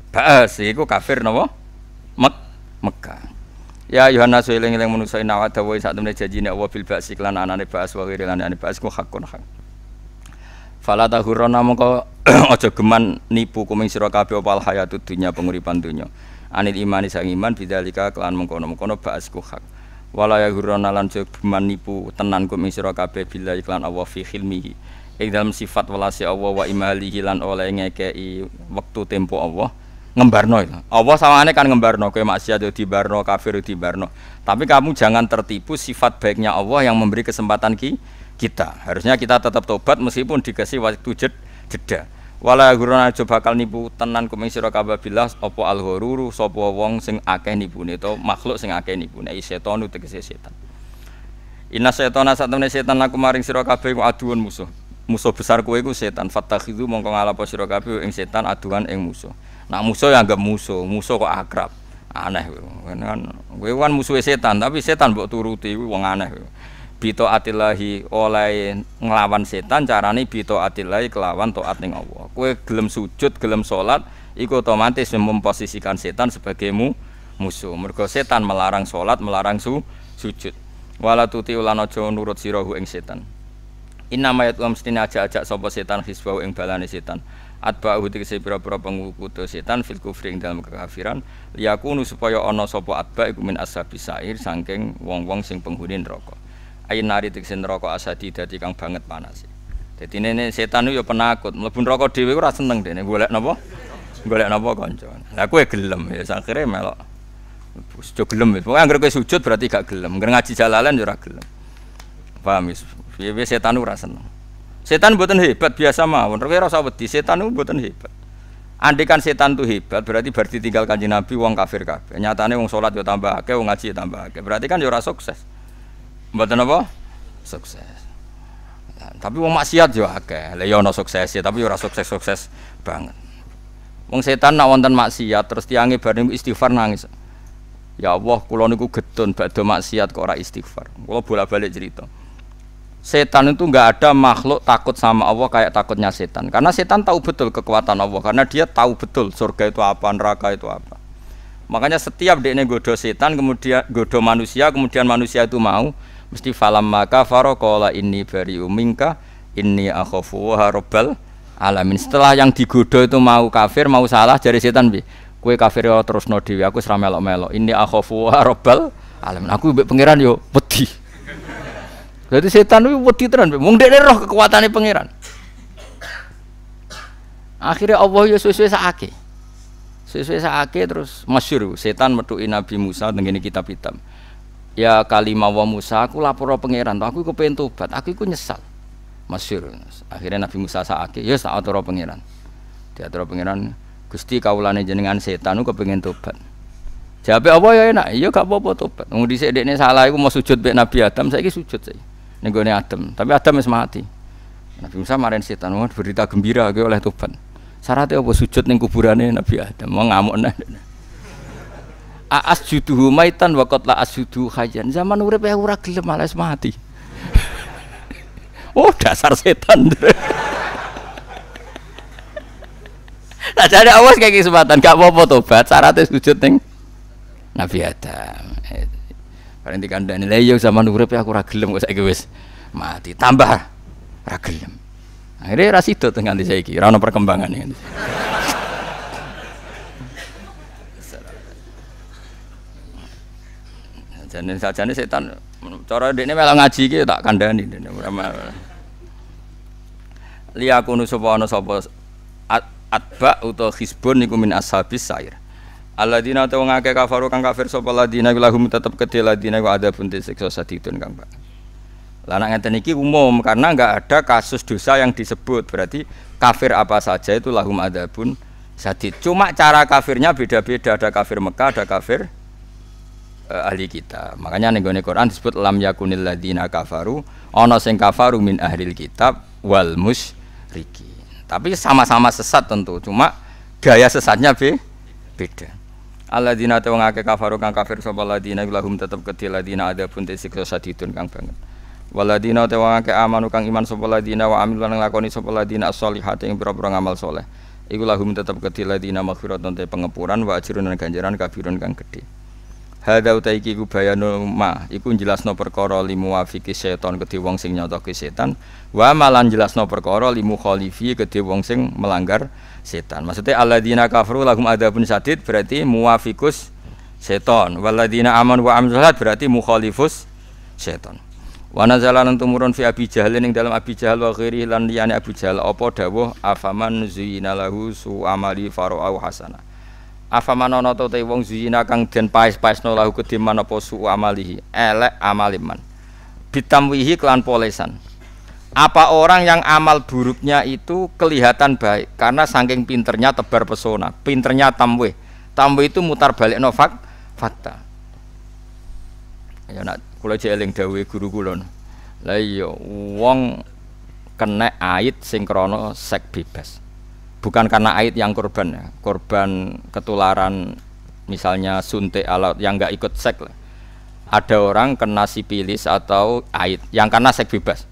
Ba'as itu kafir apa? Mek Mekah. Ya Yohanes eling ling manusia inna wa dawai sak temne janjine Allah bil ba'si lan anane ba'as wa ghairi lan anane ba'as ku hakun hak. Fala tahurana mongko aja geman nipu kuming sira kabeh opal hayat dunya penguripan dunya. Anil imani sang iman bidzalika kelan mengkono-mengkono ba'asku hak. Wala yahurana lan aja geman nipu tenan kuming sira kabeh bila iklan Allah fi khilmihi. Ing dalam sifat walasi Allah wa imalihi lan oleh ngekei wektu tempo Allah ngembarno itu. Allah sawane kan ngembarno kowe maksiat di barno kafir di barno. Tapi kamu jangan tertipu sifat baiknya Allah yang memberi kesempatan ki kita. Harusnya kita tetap tobat meskipun dikasih waktu jed, jeda. Wala guruna aja bakal nipu tenan kuming sira kababilah apa al-ghururu sapa wong sing akeh nibune to makhluk sing akeh nibune setan utegese setan. Inna setona satamne setan aku maring sira kabeh aduun musuh. Musuh besar kowe iku setan fatakhidu mongko ngalapa sira kabeh ing setan aduan ing musuh. Nah musuh ya anggap musuh, musuh kok akrab. Aneh kowe. Kan kowe kan musuhe setan tapi setan mbok turuti kuwi wong aneh. Kowe bito atilahi oleh ngelawan setan carane bito atilahi kelawan toat ning Allah kue gelem sujud gelem sholat ikut otomatis memposisikan setan sebagaimu musuh mergo setan melarang sholat melarang su sujud wala tuti ulan nurut sirahu ing setan inna mayat wa mestine ajak-ajak sapa setan hisbau ing balani setan Atba tegese pira-pira pengukutu setan fil kufri ing dalam kekafiran liyakunu supaya ono sobo atba ikumin min sair sangking wong-wong sing penghuni rokok ayin nari tiksin rokok asadi dadi kang banget panas Jadi nene setan yo ya penakut rokok di dhewe ora seneng ini. Boleh nabo, boleh nabo kanca lah kowe gelem ya kira melok Sudah gelem, pokoknya anggar kue sujud berarti gak gelem, nggak ngaji jalalan jurah ya gelem. Paham ya? Piye setan ora seneng. Setan buatan hebat biasa mawon, kowe rokok usah wedi, setan itu buatan hebat. Andikan setan tuh hebat, berarti berarti tinggal kanji Nabi uang kafir kafir. Nyatane uang sholat yo ya tambah ke, uang ngaji tambah ke. Berarti kan yo sukses. Mboten apa? Sukses. Ya, tapi wong maksiat yo akeh. Lah yo ana sukses ya, tapi ora sukses-sukses banget. Wong setan nak wonten maksiat terus tiange bareng istighfar nangis. Ya Allah, kula niku gedun badhe maksiat kok ora istighfar. Kula bolak-balik cerita. Setan itu nggak ada makhluk takut sama Allah kayak takutnya setan. Karena setan tahu betul kekuatan Allah, karena dia tahu betul surga itu apa, neraka itu apa. Makanya setiap dia godo setan, kemudian godo manusia, kemudian manusia itu mau, mesti falam maka farokola ini bari umingka ini akhofu harobal alamin setelah yang digoda itu mau kafir mau salah jadi setan bi kue kafir yo ya terus no diwi aku seram melo melok ini akhofu harobal alamin aku ibu pangeran yo peti jadi setan itu peti tenan mung dek roh kekuatannya pangeran akhirnya Allah ya sesuai sakit sesuai sakit terus masyur setan metuin Nabi Musa dengan kitab hitam ya kalimah wa Musa aku lapor pangeran aku kepengen tobat aku iku nyesal masir. akhirnya Nabi Musa saake ya tak atur pangeran diatur pangeran Gusti kaulane jenengan setan aku kepengen tobat Jawabe apa ya enak yo ya, gak apa-apa tobat wong dhisik ini salah aku mau sujud bek Nabi Adam saya saiki sujud saya, ning Adam tapi Adam masih mati Nabi Musa marahin setan berita gembira oleh tobat syaratnya apa sujud neng kuburannya Nabi Adam mau ngamuk nah. Aas judu maitan wakot la asjudu Zaman urip ya ora gelem males mati. oh, dasar setan. nah, jadi awas kayak kesempatan, gak apa-apa tobat, syaratnya sujud neng Nabi Adam. Paling dikandani lah yo iya, zaman urip ya ora gelem kok wis mati. Tambah ora Akhirnya Akhire nganti saiki, ora perkembangan ini. sajane sajane setan cara ini melok ngaji iki ya tak kandhani dekne liya kunu sapa ana sapa atba utawa hisbun niku min ashabis sair Aladina atau ngake kafaru kang kafir sapa ladina lahum tetep kedhe ladina ku ada pun disiksa sadidun kang Pak. Lah yang ngeten iki umum karena enggak ada kasus dosa yang disebut. Berarti kafir apa saja itu lahum ada pun sadid. Cuma cara kafirnya beda-beda. Ada kafir Mekah, ada kafir uh, ahli kita. Makanya nego Quran disebut lam yakunil ladina kafaru ono sing kafaru min ahli kitab wal musyriki. Tapi sama-sama sesat tentu, cuma gaya sesatnya be beda. Alladzina ta wong akeh kafaru kang kafir sapa ladina lahum tetep kedhi ladina ada pun disiksa sadidun kang banget. Waladina ta wong akeh amanu kang iman sapa ladina wa amil lan lakoni sapa ladina as-solihati ing pira-pira ngamal soleh. Iku lahum tetep kedhi ladina maghfiratun te pengepuran wa ajrun lan ganjaran kafirun kang gedhe. Hadza uta iki ku bayanul ma iku jelasno perkara limu wafiki setan kedhe wong sing nyotoki setan wa malan jelasno perkara limu khalifi kedhe wong sing melanggar setan. Maksudnya alladzina kafaru lahum pun sadid berarti muwafikus setan. Walladzina aman wa amzulat berarti mukhalifus setan. Wa nazalan tumurun fi Abi Jahal ning dalam Abi Jahal wa ghairi lan liyane Abu Jahal apa dawuh afaman zuyina lahu su amali fara'au hasanah manono to te wong zina kang den paes no lahu kediman apa su amalihi elek amaliman bitamwihi kelan polesan apa orang yang amal buruknya itu kelihatan baik karena saking pinternya tebar pesona pinternya tamwe tamwe itu mutar balik fak, fakta ya nak kula jeeling dawe guru kula lah iya wong kena ait sing krana sek bebas bukan karena aid yang korban ya. korban ketularan misalnya suntik alat yang nggak ikut sek lah. ada orang kena sipilis atau aid yang kena sek bebas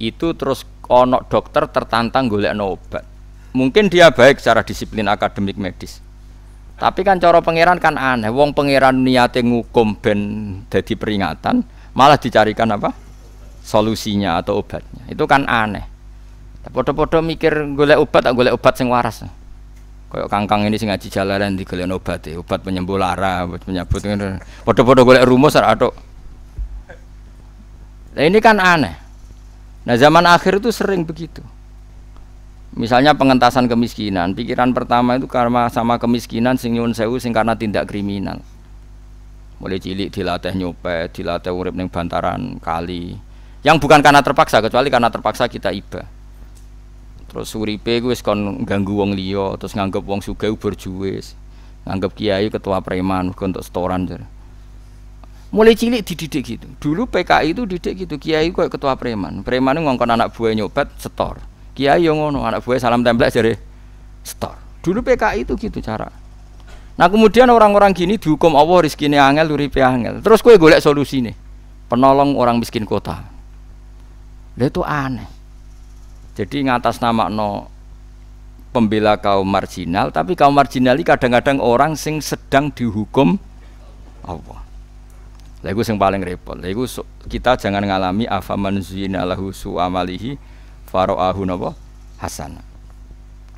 itu terus konok dokter tertantang golek no obat mungkin dia baik secara disiplin akademik medis tapi kan cara pangeran kan aneh wong pangeran niate ngukum ben jadi peringatan malah dicarikan apa solusinya atau obatnya itu kan aneh Podo-podo mikir golek obat tak golek obat sing waras. Kayak kangkang ini sing ngaji jalaran di golek obat, ya. obat penyembuh lara, obat penyebut ngono. Podo-podo golek rumus ora atok. Nah ini kan aneh. Nah zaman akhir itu sering begitu. Misalnya pengentasan kemiskinan, pikiran pertama itu karena sama kemiskinan sing nyuwun sewu sing karena tindak kriminal. Mulai cilik dilatih nyopet, dilatih urip ning bantaran kali. Yang bukan karena terpaksa kecuali karena terpaksa kita iba. Terus uripe gue wis kon ganggu wong liya, terus nganggep wong sugih berjuwis. Nganggep kiai ketua preman untuk setoran jadi Mulai cilik dididik gitu. Dulu PKI itu didik gitu, kiai kok ketua preman. Preman ngongkon anak buah nyopet setor. Kiai yang ngono, anak buah salam tempel jadi eh, setor. Dulu PKI itu gitu cara. Nah kemudian orang-orang gini dihukum Allah ini angel uripe angel. Terus gue golek solusi nih Penolong orang miskin kota. Dia itu aneh jadi ngatas nama no pembela kaum marginal, tapi kaum marginal ini kadang-kadang orang sing sedang dihukum Allah. lagu yang paling repot. lagu kita jangan ngalami afaman zina lahu su'amalihi faroahu nabo hasan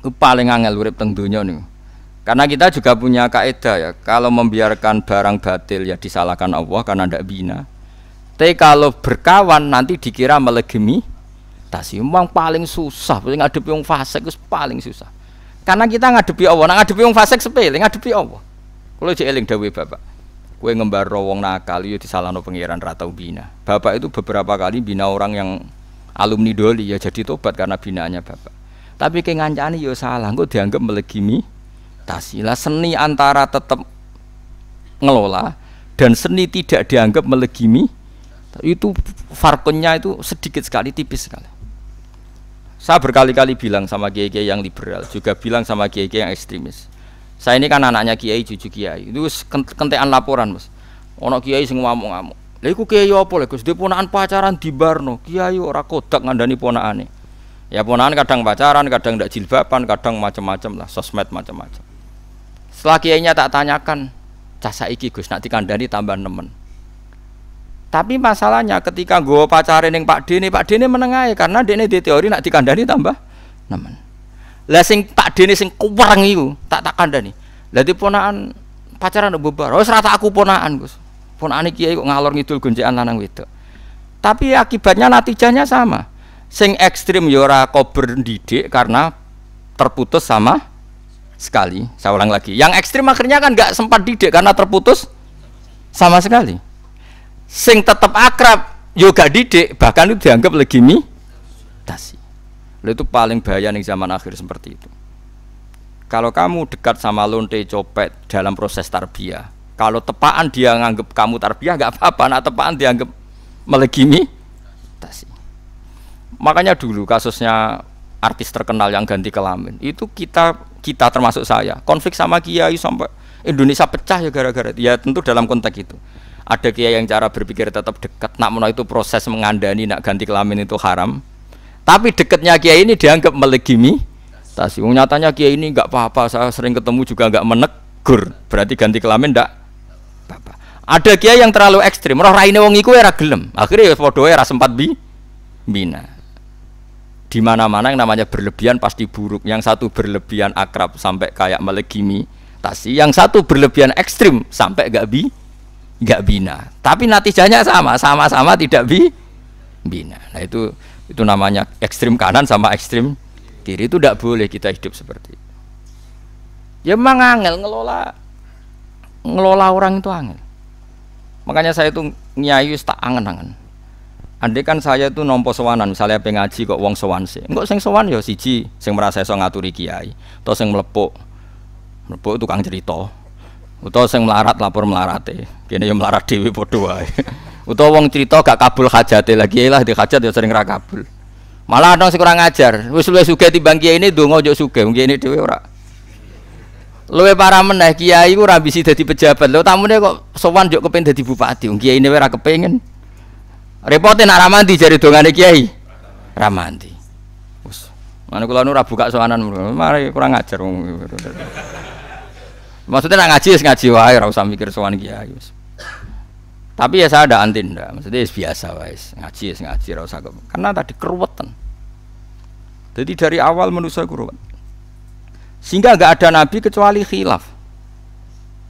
Itu paling angel urip teng nih, nih Karena kita juga punya kaidah ya, kalau membiarkan barang batil ya disalahkan Allah karena ndak bina. Tapi kalau berkawan nanti dikira melegimi diatasi. Memang paling susah, paling ngadepi wong fasik itu paling susah. Karena kita ngadepi Allah, nah, ngadepi wong fasik sepele, ngadepi Allah. Kalau jadi eling dawuh Bapak. Kue ngembar wong nakal yo disalahno pengiran ratau bina. Bapak itu beberapa kali bina orang yang alumni doli ya jadi tobat karena binaannya Bapak. Tapi kayak ngancani yo salah, gue dianggap melegimi Tasila seni antara tetap ngelola dan seni tidak dianggap melegimi itu farkonnya itu sedikit sekali tipis sekali saya berkali-kali bilang sama kiai-kiai yang liberal, juga bilang sama kiai-kiai yang ekstremis. Saya ini kan anaknya kiai, cucu kiai. Itu kentekan laporan, Mas. Ono kiai sing ngamuk-ngamuk. Lha iku kiai apa lho Gus? Ponakan pacaran di Barno. Kiai ora kodak ngandani ponakane. Ya ponakan kadang pacaran, kadang tidak jilbaban, kadang macam-macam lah, sosmed macam-macam. Setelah kiainya tak tanyakan, cah saiki Gus nak dikandani tambah nemen. Tapi masalahnya ketika gue pacarin yang Pak Dini, Pak Dini menengai karena Dini di teori nak dikandani tambah nemen. lesing Pak Dini sing kuwereng iku tak tak kandani. Lah ponakan pacaran udah bubar. Oh serata aku ponakan Gus. Ponakan kiai kok ngalor ngidul gonjekan lanang wedok. Tapi akibatnya natijanya sama. Sing ekstrim yora ya kober didik karena terputus sama sekali. Saya ulang lagi. Yang ekstrim akhirnya kan nggak sempat didik karena terputus sama sekali sing tetap akrab yoga didik bahkan itu dianggap legimitasi itu paling bahaya nih zaman akhir seperti itu kalau kamu dekat sama lonte copet dalam proses tarbiyah kalau tepaan dia nganggap kamu tarbiyah nggak apa-apa nah tepaan dianggap melegimi tasi makanya dulu kasusnya artis terkenal yang ganti kelamin itu kita kita termasuk saya konflik sama kiai sampai Indonesia pecah ya gara-gara ya tentu dalam konteks itu ada kiai yang cara berpikir tetap dekat nak menolak itu proses mengandani nak ganti kelamin itu haram tapi dekatnya kiai ini dianggap melegimi tasi nyatanya kiai ini nggak apa-apa saya sering ketemu juga nggak menegur berarti ganti kelamin ndak apa-apa ada kiai yang terlalu ekstrim roh raine wong iku era ya gelem akhirnya foto ya era sempat bi bina di mana-mana yang namanya berlebihan pasti buruk yang satu berlebihan akrab sampai kayak melegimi tasi yang satu berlebihan ekstrim sampai gak bi nggak bina. Tapi natijanya sama, sama-sama tidak bi bina. Nah itu itu namanya ekstrim kanan sama ekstrim kiri itu tidak boleh kita hidup seperti itu. Ya memang angel ngelola ngelola orang itu angel. Makanya saya itu nyayu tak angen-angen. Andai kan saya itu nompo sewanan misalnya pengaji kok wong sowan sih. Enggak sing sowan ya siji sing merasa iso ngaturi kiai, atau sing melepo melepo tukang cerita utawa sing melarat lapor melarate kene yo ya melarat dhewe padha wae utawa wong cerita gak kabul hajate lagi ya lah di hajat yo ya sering ra kabul malah ana sing kurang ajar wis luwih sugih timbang kiai ini donga yo sugih wong kiai dhewe ora luwe para meneh kiai ku ora bisi dadi pejabat lho tamune kok sowan yo kepengin dadi bupati wong kiai ini ora kepengin repote nak ramanti jare dongane kiai ramanti wis mana kula nu ora buka soanan mari kurang ajar wong Maksudnya nak ngaji ngaji wae ora usah mikir sowan kiai wis. Tapi ya saya ada anti ndak. Maksudnya ya biasa wae ngaji ngaji ora usah karena tadi keruwetan. Jadi dari awal manusia keruwet. Sehingga nggak ada nabi kecuali khilaf.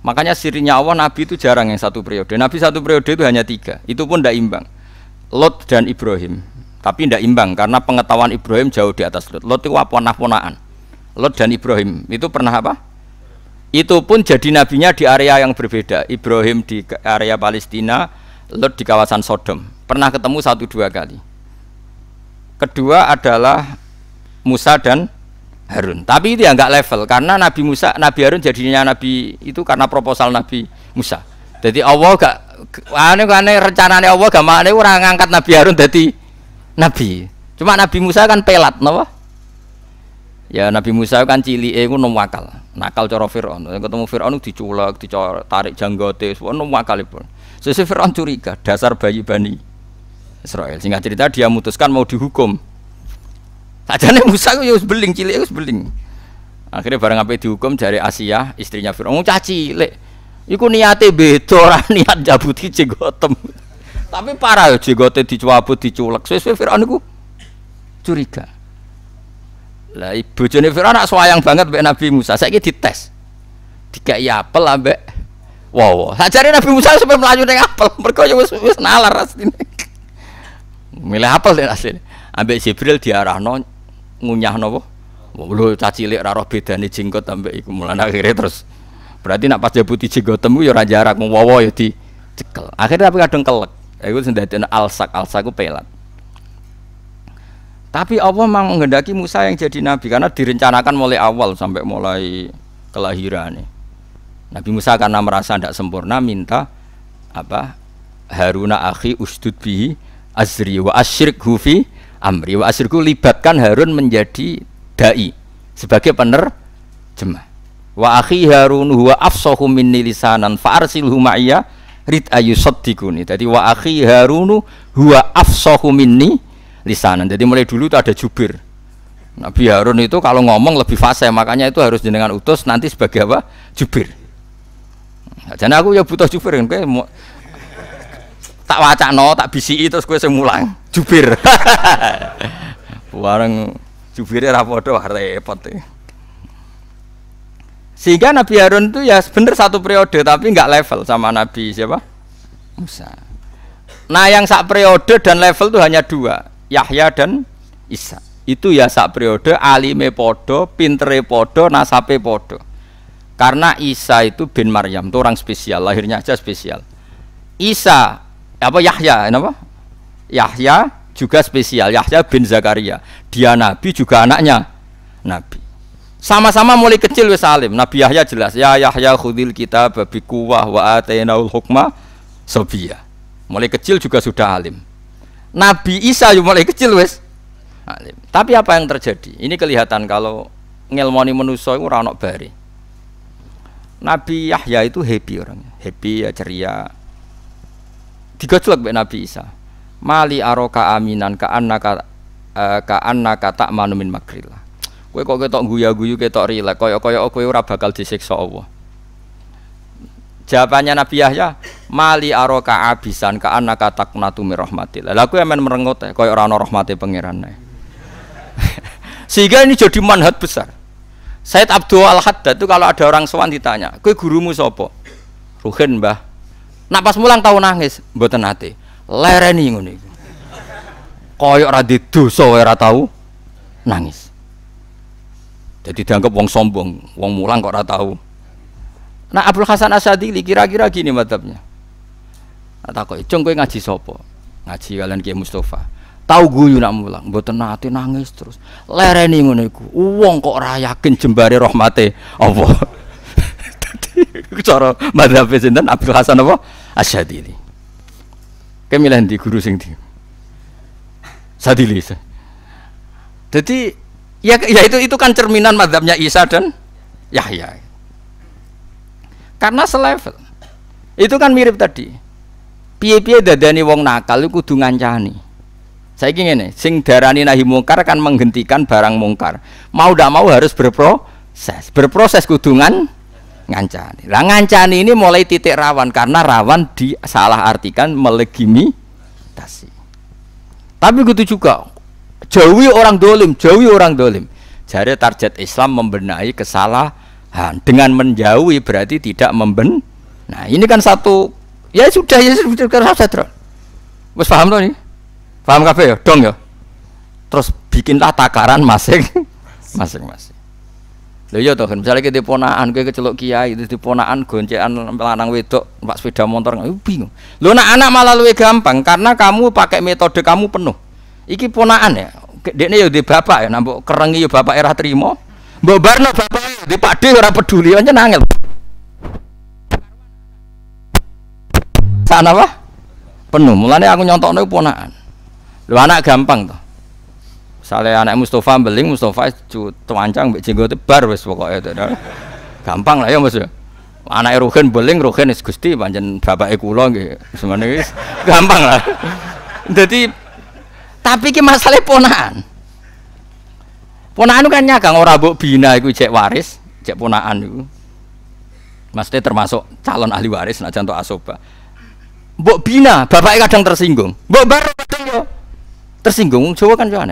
Makanya sirinya Allah nabi itu jarang yang satu periode. Nabi satu periode itu hanya tiga. Itu pun tidak imbang. Lot dan Ibrahim. Tapi tidak imbang karena pengetahuan Ibrahim jauh di atas Lot. Lot itu apa ponaan Lot dan Ibrahim itu pernah apa? itu pun jadi nabinya di area yang berbeda Ibrahim di area Palestina Lot di kawasan Sodom pernah ketemu satu dua kali kedua adalah Musa dan Harun tapi itu ya nggak level karena Nabi Musa Nabi Harun jadinya Nabi itu karena proposal Nabi Musa jadi Allah gak aneh aneh rencananya Allah gak makne orang ngangkat Nabi Harun jadi Nabi cuma Nabi Musa kan pelat nawa Ya Nabi Musa kan cili, eh nom wakal. Nakal cara Firaun. Ketemu Firaun diculak, dicor, tarik janggote, semua wakal pun. Sesi Firaun curiga, dasar bayi Bani Israel. Singkat cerita dia memutuskan mau dihukum. nih Musa ku ya beling cili, harus beling. Akhirnya barang apa dihukum dari Asia istrinya Firaun oh, caci lek. Iku niate beda niat jabuti jenggotem. Tapi parah ya jenggote dicuabut diculak. Sesuai Firaun iku curiga. Lah jenis Firaun nak sayang banget mbek Nabi Musa. saya Saiki dites. iya apel lah be wow. cari Nabi Musa supaya melaju dengan apel. Mergo ya wis wis nalar asline. Milih apel nek asline. Ambek Jibril diarahno ngunyah nopo Lho caci cilik raro beda nih jenggot ambek iku mulan akhirnya terus. Berarti nak pas putih jenggot temu ya ora jarak wow ya cekel Akhirnya tapi kadang kelek. aku sendiri al alsak, alsak ku pelat. Tapi Allah memang menghendaki Musa yang jadi nabi karena direncanakan mulai awal sampai mulai kelahiran nih. Nabi Musa karena merasa tidak sempurna minta apa Haruna akhi ustud bihi azri wa asyrik hufi amri wa asyirku libatkan Harun menjadi dai sebagai penerjemah wa akhi Harun huwa afsahu minni lisanan fa arsilhu ma'iyya rid Jadi wa akhi Harun huwa afsahu minni lisanan. Jadi mulai dulu itu ada jubir. Nabi Harun itu kalau ngomong lebih fasih, makanya itu harus jenengan utus nanti sebagai apa? Jubir. Nah, jadi aku ya butuh jubir kan, mau tak wacak no, tak bisi itu gue semulang jubir. Warang jubirnya rapodo repot ya. Sehingga Nabi Harun itu ya sebenar satu periode tapi nggak level sama Nabi siapa? Musa. Nah yang sak periode dan level itu hanya dua. Yahya dan Isa itu ya sak periode alime podo pintere podo nasape podo karena Isa itu bin Maryam itu orang spesial lahirnya aja spesial Isa apa Yahya apa Yahya juga spesial Yahya bin Zakaria dia nabi juga anaknya nabi sama-sama mulai kecil wis alim Nabi Yahya jelas ya Yahya khudil kita babi kuwah wa atainaul hukma sobia mulai kecil juga sudah alim Nabi Isa yu ya mulai kecil wes alim. Tapi apa yang terjadi? Ini kelihatan kalau ngelmoni manusia itu rano bari. Nabi Yahya itu happy orangnya, happy ya ceria. Digojlok be Nabi Isa. Mali aroka aminan ka annaka eh, ka annaka tak manumin makrilah. Kowe kok ketok guya-guyu ketok rilek kaya-kaya kowe ora bakal disiksa Allah. Jawabannya Nabi Yahya, mali aroka abisan ke anak katak natumi mirahmatillah. Lalu aku yang merengut ya, kau orang rahmati pangeran Sehingga ini jadi manhat besar. Said Abdul Al Haddad itu kalau ada orang sowan ditanya, kue gurumu sopo? Ruhin mbah. Nak pas mulang tahu nangis, buatan hati. Lereni ngono itu. Koyok radit dosa wae tahu nangis. Jadi dianggap wong sombong, wong mulang kok ra tau Nah Abdul Hasan Asyadili kira-kira gini madhabnya. Nah, tak kok, cung ngaji sopo, ngaji kalian kiai Mustafa. Tahu guyu nak mulang, buat nanti nangis terus. Lereni ngono iku, uang kok rayakin jembare rahmate Tadi Cara madhab sinten Abdul Hasan apa? Asyadili. Kemilah di guru sing di. Sadili. Jadi ya, ya itu itu kan cerminan madhabnya Isa dan Yahya. Karena selevel. Itu kan mirip tadi. Piye-piye dadani wong nakal itu kudu ngancani. ingin ini sing darani nahi mungkar akan menghentikan barang mungkar. Mau ndak mau harus berproses. Berproses kudungan ngancani. Lah ngancani ini mulai titik rawan karena rawan di disalah artikan tasi Tapi gitu juga jauhi orang dolim, jauhi orang dolim. Jadi target Islam membenahi kesalahan Nah, dengan menjauhi berarti tidak memben nah ini kan satu ya sudah ya sudah kerasa terus paham tuh nih? Paham kafe ya? Dong ya. Terus bikinlah takaran masing masing-masing. Lho iya tuh kan misalnya kita ponakan kowe kecelok kiai, itu ponaan goncengan pelanang wedok, Pak sepeda motor, nggak bingung. lo nak anak malah lebih gampang karena kamu pakai metode kamu penuh. Iki ponakan ya. ini ya di bapak ya, nampuk kerengi ya bapak era terima. Mbok Barno bapak di Pak D ora peduli aja nangel. Sana apa? Penuh. Mulanya aku nyontokno ponaan. Lu anak gampang toh. Sale anak Mustafa beling Mustafa cuancang mbek jenggot bar wis pokoke Gampang lah ya Mas ya. Anak Ruhin beling Ruhin is Gusti panjen bapake kula nggih. Semene gampang lah. Jadi tapi ki masalah ponaan. Ponakan kan nyagang ora mbok bina iku cek waris, cek ponakan iku. Maksudnya termasuk calon ahli waris nak contoh asoba. Mbok bina, bapaknya kadang tersinggung. Mbok baru kadang yo. Tersinggung coba kan yo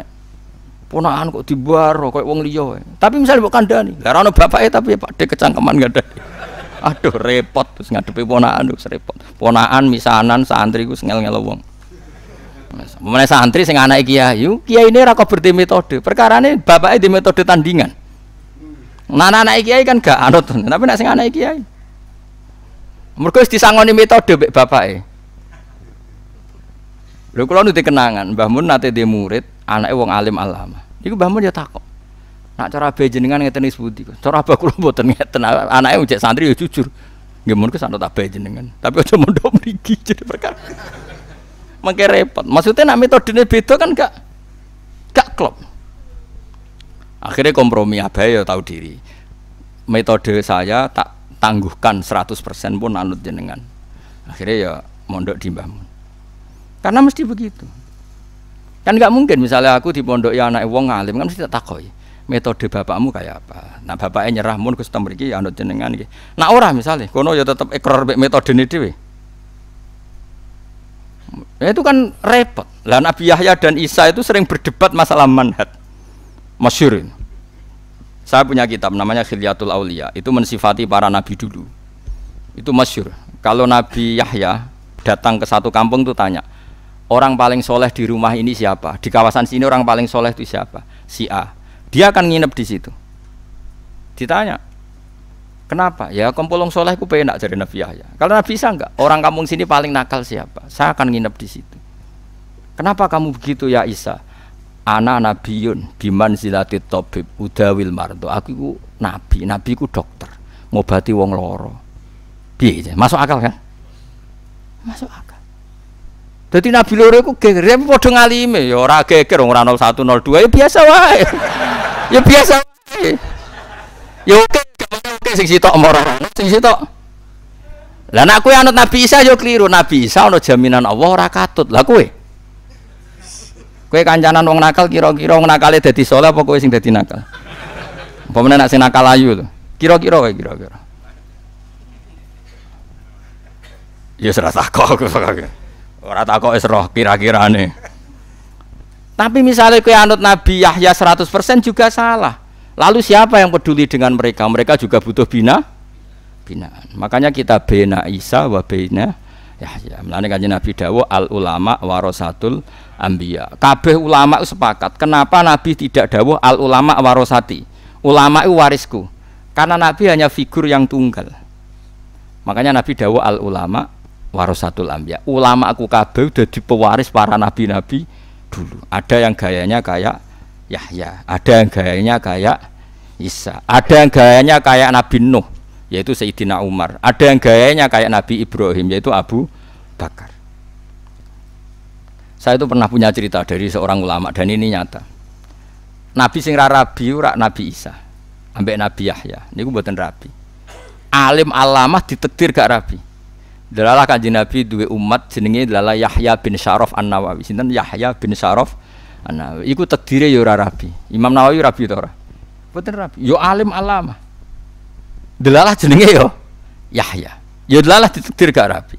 Ponakan kok dibaro koyo wong liya. Tapi misalnya mbok kandhani, lha ora ono bapake tapi ya pakde kecangkeman gak ada. Aduh repot terus ngadepi ponakan terus repot. Ponakan misanan santri ku ngel-ngel Mulai santri sing anak kiai, kia ini rakyat berarti metode. Perkara ini bapaknya di metode tandingan. Nah anak kiai kan gak anut, tapi nak sing anak kiai. Mereka disangoni metode bapak bapaknya. Lalu kalau nanti kenangan, Mbah Mun nate di murid, uang wong alim alama. Iku Mbah dia ya takok. Nak cara dengan yang tenis putih. Cara apa kula mboten ngeten, Anaknya ujek santri ya jujur. Gimana mun ku tak be Tapi aja mondok mriki jadi perkara mengke repot. Maksudnya nak ini beda kan gak gak klop. Akhirnya kompromi apa ya tahu diri. Metode saya tak tangguhkan 100% pun anut jenengan. Akhirnya ya mondok di mbahmu. Karena mesti begitu. Kan gak mungkin misalnya aku di pondok ya anak wong ngalim kan mesti tak takoi. Metode bapakmu kayak apa? Nah bapaknya nyerah mun Gusti mriki ya anut jenengan iki. Nah ora misalnya kono ya tetep ikrar metode ini dhewe. Nah, itu kan repot. Lah Nabi Yahya dan Isa itu sering berdebat masalah manhat. Masyur. Saya punya kitab namanya Khilyatul Aulia. Itu mensifati para nabi dulu. Itu masyur. Kalau Nabi Yahya datang ke satu kampung tuh tanya, orang paling soleh di rumah ini siapa? Di kawasan sini orang paling soleh itu siapa? Si A. Dia akan nginep di situ. Ditanya, Kenapa? Ya kompolong soleh pengen nak jadi Nabi Yahya. Kalau Nabi bisa enggak? Orang kampung sini paling nakal siapa? Saya akan nginep di situ. Kenapa kamu begitu ya Isa? Ana nabiyun biman zilati tabib udawil mardo. Aku itu nabi, nabi ku dokter. Ngobati wong loro. Piye? Masuk akal kan? Masuk akal. Jadi Nabi loro iku geger, mau ya, padha ngalime ya ora geger ora 0102 ya biasa wae. ya biasa wae. Ya oke oke sing sitok ora ora sing sitok lah nak kowe anut Nabi Isa yo keliru Nabi Isa ono jaminan Allah ora katut lah kowe kowe kancanan wong nakal kira-kira wong nakale dadi saleh apa kowe sing dadi nakal menen nak sing nakal ayu to? kira-kira kowe kira-kira ya serasa kok ora takok wis roh kira-kirane tapi misalnya kue anut Nabi Yahya 100% juga salah Lalu siapa yang peduli dengan mereka? Mereka juga butuh bina binaan. Makanya kita bina Isa wa bina Ya, Mulane kanjeng Nabi Dawo al ulama warasatul ambia. Kabeh ulama sepakat. Kenapa Nabi tidak Dawo al ulama warasati? Ulama itu warisku. Karena Nabi hanya figur yang tunggal. Makanya Nabi Dawo al ulama warasatul ambia. Ulama aku kabeh udah pewaris para nabi-nabi dulu. Ada yang gayanya kayak Yahya ada yang gayanya kayak Isa ada yang gayanya kayak Nabi Nuh yaitu Sayyidina Umar ada yang gayanya kayak Nabi Ibrahim yaitu Abu Bakar saya itu pernah punya cerita dari seorang ulama dan ini nyata Nabi sing rabi Nabi Isa ambek Nabi Yahya ini gue buatan rabi alim alamah ditetir gak rabi Dalalah kanji Nabi dua umat jenenge dalalah Yahya bin Sharof An Nawawi. Sinten Yahya bin Sharof. Anak Iku terdiri yo ya rabi. Imam Nawawi rabi orang Betul rabi. Yo ya alim alama. Delalah jenenge yo ya Yahya. Yo delalah ditakdir gak rabi.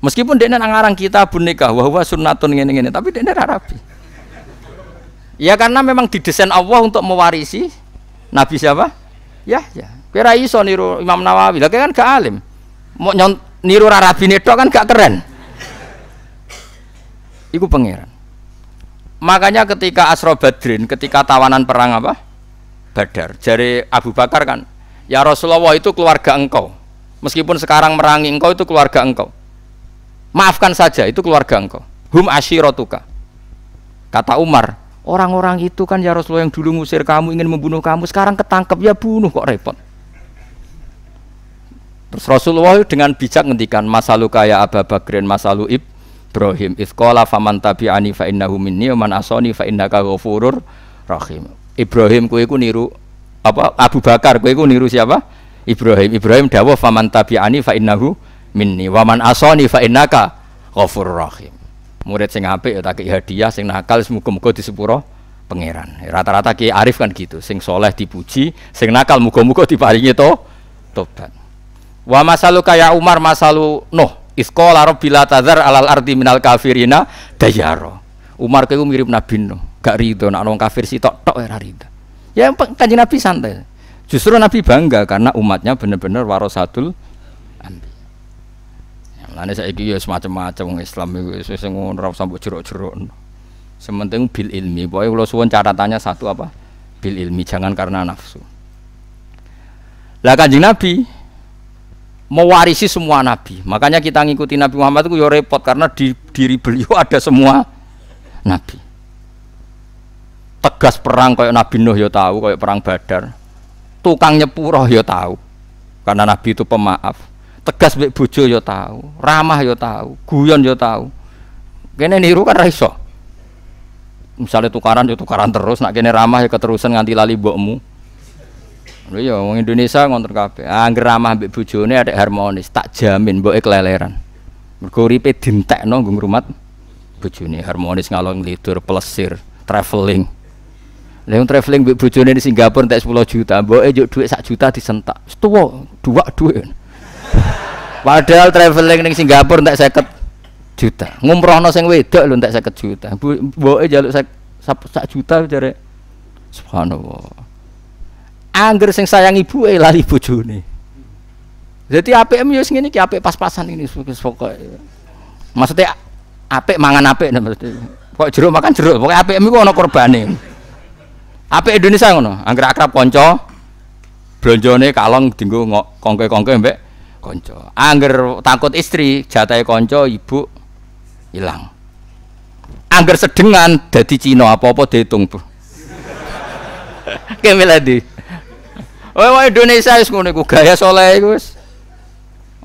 Meskipun dia nang ngarang kita bunika wah sunnatun ngene ngene, tapi dia nang rabi. Ya karena memang didesain Allah untuk mewarisi Nabi siapa? Yahya. Kira iso niru Imam Nawawi, lagi kan gak alim. Mau nyon, niru rabi netok kan gak keren. Iku pangeran. Makanya ketika Asro Badrin, ketika tawanan perang apa? Badar. Jadi Abu Bakar kan, ya Rasulullah itu keluarga engkau. Meskipun sekarang merangi engkau itu keluarga engkau. Maafkan saja, itu keluarga engkau. Hum ashirotuka. Kata Umar, orang-orang itu kan ya Rasulullah yang dulu ngusir kamu, ingin membunuh kamu, sekarang ketangkep ya bunuh kok repot. Terus Rasulullah dengan bijak ngendikan masalu kaya Abu Bakrin masalu ib Ibrahim ifqala faman tabi'ani fa innahu minni wa man asani fa innaka ghafurur rahim Ibrahim kowe iku niru apa Abu Bakar kowe iku niru siapa Ibrahim Ibrahim dawuh faman tabi'ani fa innahu minni waman asoni asani fa innaka ghafurur rahim murid sing apik ya tak hadiah sing nakal muga-muga disepuro pangeran rata-rata Ki Arif kan gitu sing soleh dipuji sing nakal muga-muga diparingi to tobat wa masalu kaya Umar masalu Nuh Iskola bila tazar alal arti minal kafirina dayaro. Umar kayu mirip Nabi Nuh, gak rido, nak nong kafir si tok tok era rido. Ya kaji Nabi santai. Justru Nabi bangga karena umatnya benar-benar warasatul ambi. Lan saya iki ya semacam-macam ya Islam itu sing ngono ora sambut jeruk-jeruk. Sementing bil ilmi. Pokoke kula suwun catatannya satu apa? Bil ilmi, jangan karena nafsu. Lah Kanjeng Nabi mewarisi semua nabi. Makanya kita ngikuti Nabi Muhammad itu ya repot karena di diri beliau ada semua nabi. Tegas perang kayak Nabi Nuh ya tahu, kayak perang Badar. Tukang nyepuro ya tahu. Karena Nabi itu pemaaf. Tegas mbek bojo ya tahu, ramah ya tahu, guyon ya tahu. Kene niru kan ra iso. Misalnya tukaran ya tukaran terus, nak kene ramah ya keterusan nganti lali mbokmu. Lho ya wong Indonesia ngontor kabeh. Ah, angger ramah mbek bojone ada harmonis, tak jamin mbok e keleleran. Mergo uripe dintekno nggo ngrumat bojone harmonis ngalor ngelidur plesir, traveling. Lah yang traveling mbek bojone di Singapura entek 10 juta, mboke njuk dhuwit sak juta disentak. Tuwa, dua dhuwit. Padahal traveling ning Singapura entek 50 juta. Ngumrohno sing wedok lho entek 50 juta. Mboke njaluk sak, sak juta jare Subhanallah. Angger sing sayang ibu eh lali bojone. Jadi APM ya sing ini apik pas-pasan ini pokok. Maksudnya apik mangan apik nah, maksudnya. Kok jeruk makan jeruk, pokoknya APM iku ana korbane. Apik Indonesia ngono, angger akrab kanca blonjone kalong dinggo kongke-kongke mbek kanca. Angger takut istri, jatahe kanca ibu hilang. Angger sedengan dadi Cina apa-apa diitung. Kemiladi. Oh wah Indonesia wis ngono iku gaya soleh iku wis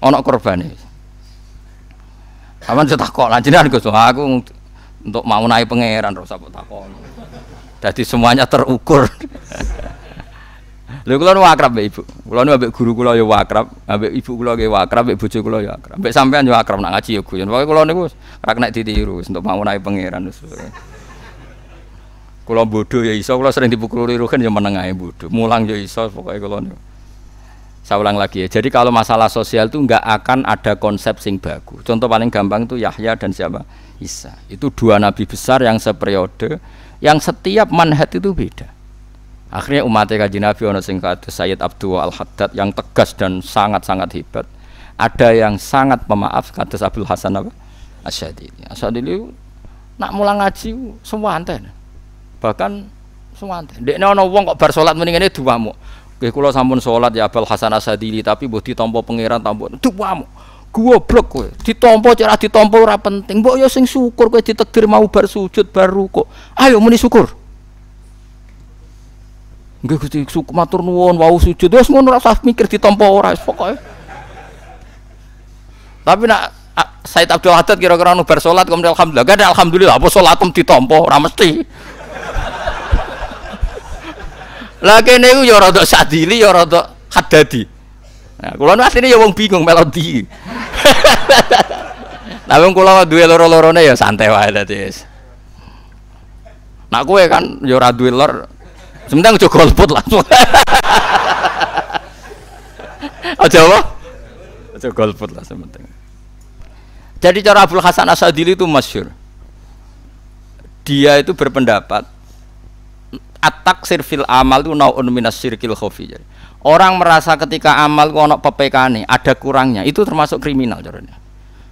ana korbane. Aman cetak kok jenengan Gus aku untuk mau naik pangeran terus apa takon. Jadi semuanya terukur. Lha kula nu akrab mbek ibu. Kula nu mbek guru kula ya akrab, mbek ibu kula ge akrab, mbek bojo kula ya akrab. Mbek sampean ya akrab nak ngaji ya guyon. Pokoke kula niku ra kena ditiru wis mau naik pangeran wis. Kalau bodoh ya iso, kalau sering dipukuli Ruhin ya meneng bodoh. Mulang ya iso pokoknya kalau ini. Saya ulang lagi ya. Jadi kalau masalah sosial itu nggak akan ada konsep sing bagus. Contoh paling gampang itu Yahya dan siapa? Isa. Itu dua nabi besar yang seperiode yang setiap manhat itu beda. Akhirnya umatnya kaji Nabi ono sing kata Sayyid Abdul Al Haddad yang tegas dan sangat-sangat hebat. Ada yang sangat pemaaf kata Abdul Hasan apa? Asyadili. Asyadili nak mulang ngaji semua anten bahkan suwante dek ana wong kok bar salat muni ngene duwamuk oke kula sampun salat ya Abul Hasan Asadili tapi mbuh ditampa pangeran tampa duwamuk goblok kowe ditampa cara ditampa ora penting mbok yo ya sing syukur kowe ditegdir mau bar sujud bar ruko ayo muni syukur gue Gusti syukur matur nuwun wau sujud terus mau ora mikir ditampa ora wis tapi nak ah, Said Abdul Hadad kira-kira nubar salat kemudian alhamdulillah gak ada alhamdulillah apa salatmu ditampa ora mesti lah kene iku ya rada sadili ya rada haddadi. Nah, kula nu asline ya wong bingung melodi. Tapi wong kula duwe loro-lorone ya santai wae dadi Nah kowe kan ya ora duwe lor. Sementara ojo golput langsung. Aja apa? Aja golput lah sementing. Jadi cara Abdul Hasan Asadili itu masyur. Dia itu berpendapat atak sirfil amal itu naun minas sirkil khofi jadi orang merasa ketika amal kono pepekane ada kurangnya itu termasuk kriminal caranya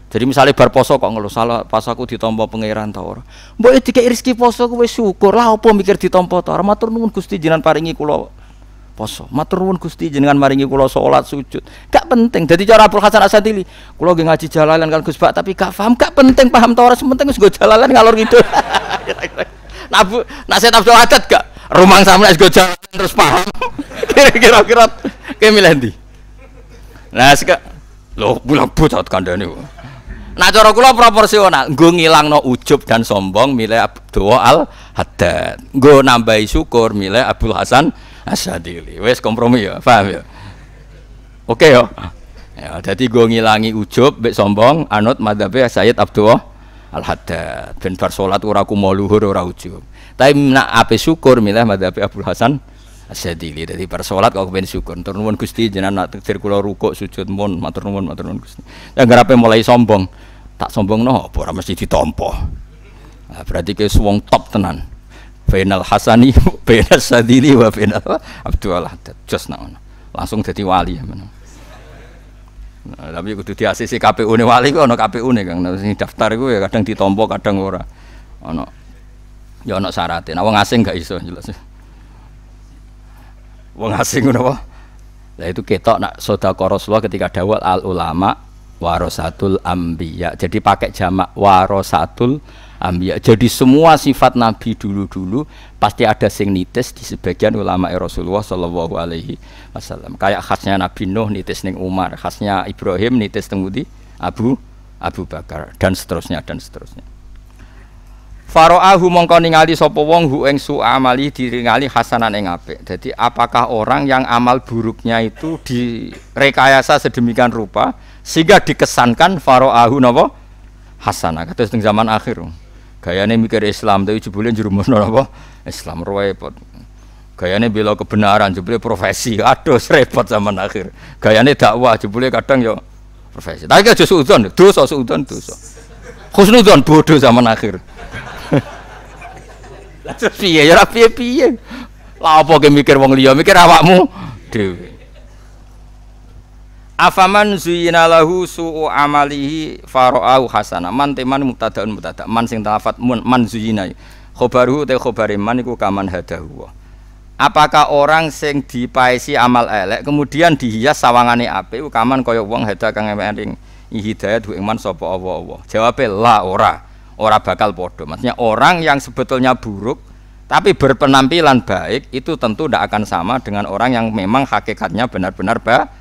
jadi misalnya bar poso kok ngeluh salah pas aku ditompo pangeran tawar. ora. Mbok e poso gue syukur lah apa mikir ditompo tawar. matur nuwun Gusti jinan paringi kulo poso. Matur nuwun Gusti jenengan maringi kulo salat sujud. Gak penting. Jadi cara Abdul Hasan Asadili, Kulo nggih ngaji jalalan kan Gus tapi gak paham, gak penting paham tawar. sementing gus gue jalalan ngalor gitu nah, bu, nah saya Abdul hajat gak rumang sampean gue jalan terus paham. Kira-kira kira kayak milih ndi? Nah, sik lho bulan kanda kandhane. Nah cara kulo proporsional, Gue ngilang no ujub dan sombong milih Abdullah Al Haddad. Gue nambahi syukur milih Abdul Hasan Asadili. Wes kompromi ya, paham ya? Oke okay, ya. Ya, jadi gue ngilangi ujub, bek sombong, anut madhabe Sayyid Abdullah Al Haddad. Ben bar salat ora kumo luhur ora ujub tapi nak ape syukur milah madhabi Abdul Hasan Asyadili jadi persolat kau kepen syukur matur nuwun Gusti jenengan nak takdir kula rukuk sujud mun matur nuwun matur nuwun Gusti ya mulai sombong tak sombong no apa masih mesti ditampa nah, berarti ke wong top tenan final Hasani final Sadili wa final Abdul Haddad just naon, langsung jadi wali ya menang Nah, tapi kudu di ACC KPU nih wali kok no KPU nih Kang. Nah, daftar gue ya kadang ditompo, kadang ora. ono Ya ana syaraté. Nek wong asing gak iso jelas. Wong asing ngono apa? Lah itu ketok nak sedekah Rasulullah ketika dawal al ulama warasatul anbiya. Jadi pakai jamak warasatul ambiya. Jadi semua sifat Nabi dulu-dulu pasti ada sing nitis di sebagian ulama Rasulullah sallallahu Alaihi Wasallam. Kayak khasnya Nabi Nuh nitis neng Umar, khasnya Ibrahim nitis tengudi Abu Abu Bakar dan seterusnya dan seterusnya. Faro'ahu mongko ningali sapa wong hu ing su amali diringali hasanan ing apik. Jadi apakah orang yang amal buruknya itu direkayasa sedemikian rupa sehingga dikesankan faro'ahu napa hasanah kados teng zaman akhir. Gayane mikir Islam tapi jebule jurumusno napa Islam repot. Gayane bela kebenaran jebule profesi. Aduh repot zaman akhir. Gayane dakwah jebule kadang yo profesi. Tapi aja suudon, dosa suudon dosa. Khusnudon bodoh zaman akhir. Lah piye ya ora piye-piye. Lah apa ge mikir wong liya, mikir awakmu dhewe. Afaman zuyina lahu su'u amalihi fara'au hasana. Man teman mutadaun mutada Man sing talafat mun man zuyina. Khobaruhu te khobare man iku kaman hadahu. Apakah orang sing dipaisi amal elek kemudian dihias sawangane apik kaman kaya wong hada kang ing hidayat hu iman sapa Allah Allah. Jawabe la ora ora bakal podo. Maksudnya orang yang sebetulnya buruk tapi berpenampilan baik itu tentu tidak akan sama dengan orang yang memang hakikatnya benar-benar ba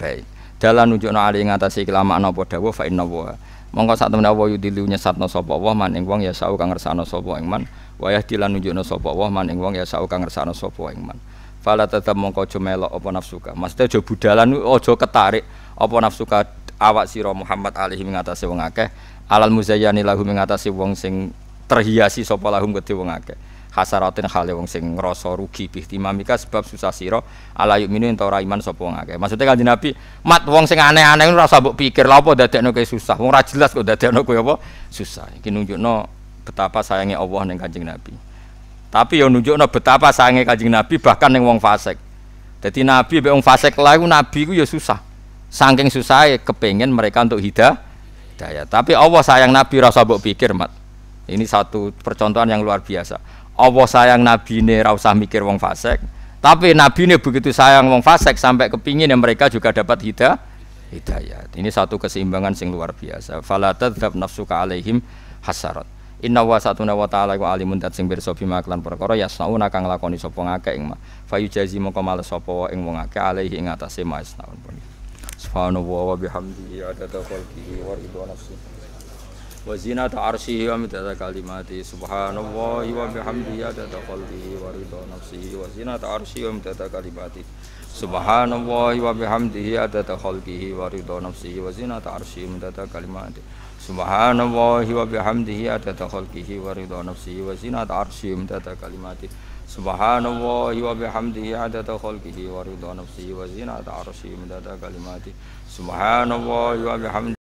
baik. Dalam nunjukno ali ngatasi kelama napa dawuh fa inna wa. Mongko sak temen Allah yudilu nyesatno sapa Allah man ing wong ya sau kang ngersakno sapa ing man. Wa yahdilan nunjukno sapa Allah man ing wong ya sau kang ngersakno sapa ing man. Fala tetep mongko aja melok apa nafsuka. Maksudnya aja budalan aja ketarik apa nafsuka awak sira Muhammad alaihi ngatasi wong akeh alal muzayyani lahum mengatasi wong sing terhiasi sapa lahum kedhe wong akeh hasaratin khale wong sing ngrasa rugi bihtimamika sebab susah siro ala yu'minu tau ora iman sapa wong akeh maksudnya kanjeng Nabi mat wong sing aneh-aneh ora rasa buk pikir lha apa dadekno susah wong rajilas kok dadekno apa susah iki no betapa sayangnya Allah ning kanjeng Nabi tapi nunjuk no betapa sayangnya kanjeng Nabi bahkan yang wong fasik jadi Nabi be wong fasik lha Nabi ku ya susah saking susah e kepengen mereka untuk hidayah hidayah. Tapi Allah sayang Nabi rasa mbok pikir, Mat. Ini satu percontohan yang luar biasa. Allah sayang Nabi ini rasa mikir wong fasek. Tapi Nabi ini begitu sayang wong fasek sampai kepingin yang mereka juga dapat hidayah. Hidayat. Ini satu keseimbangan sing luar biasa. Fala nafsu ka alaihim hasarat. Inna wa satu wa ta'ala wa alimun dat sing bersofi bima kelan perkara yasnauna kang lakoni sopongake ing ma. Fayu jazi komal males ing wong akeh alaihi ing atase ma yasnaun Subhanallah wa bihamdihi adada khalqihi wa ridha nafsi wa zinata arsyihi wa midada kalimati subhanallah wa bihamdihi adada khalqihi wa ridha nafsihi wa zinata arsyihi wa midada kalimati subhanallah wa bihamdihi adada khalqihi wa ridha nafsihi wa zinata arsyihi wa midada kalimati subhanallah wa bihamdihi adada khalqihi wa ridha nafsihi wa zinata arsyihi wa midada kalimati سبحان الله وبحمده عدد خلقه ورضا نفسه وزينة عرشه مدد كلماته سبحان الله وبحمده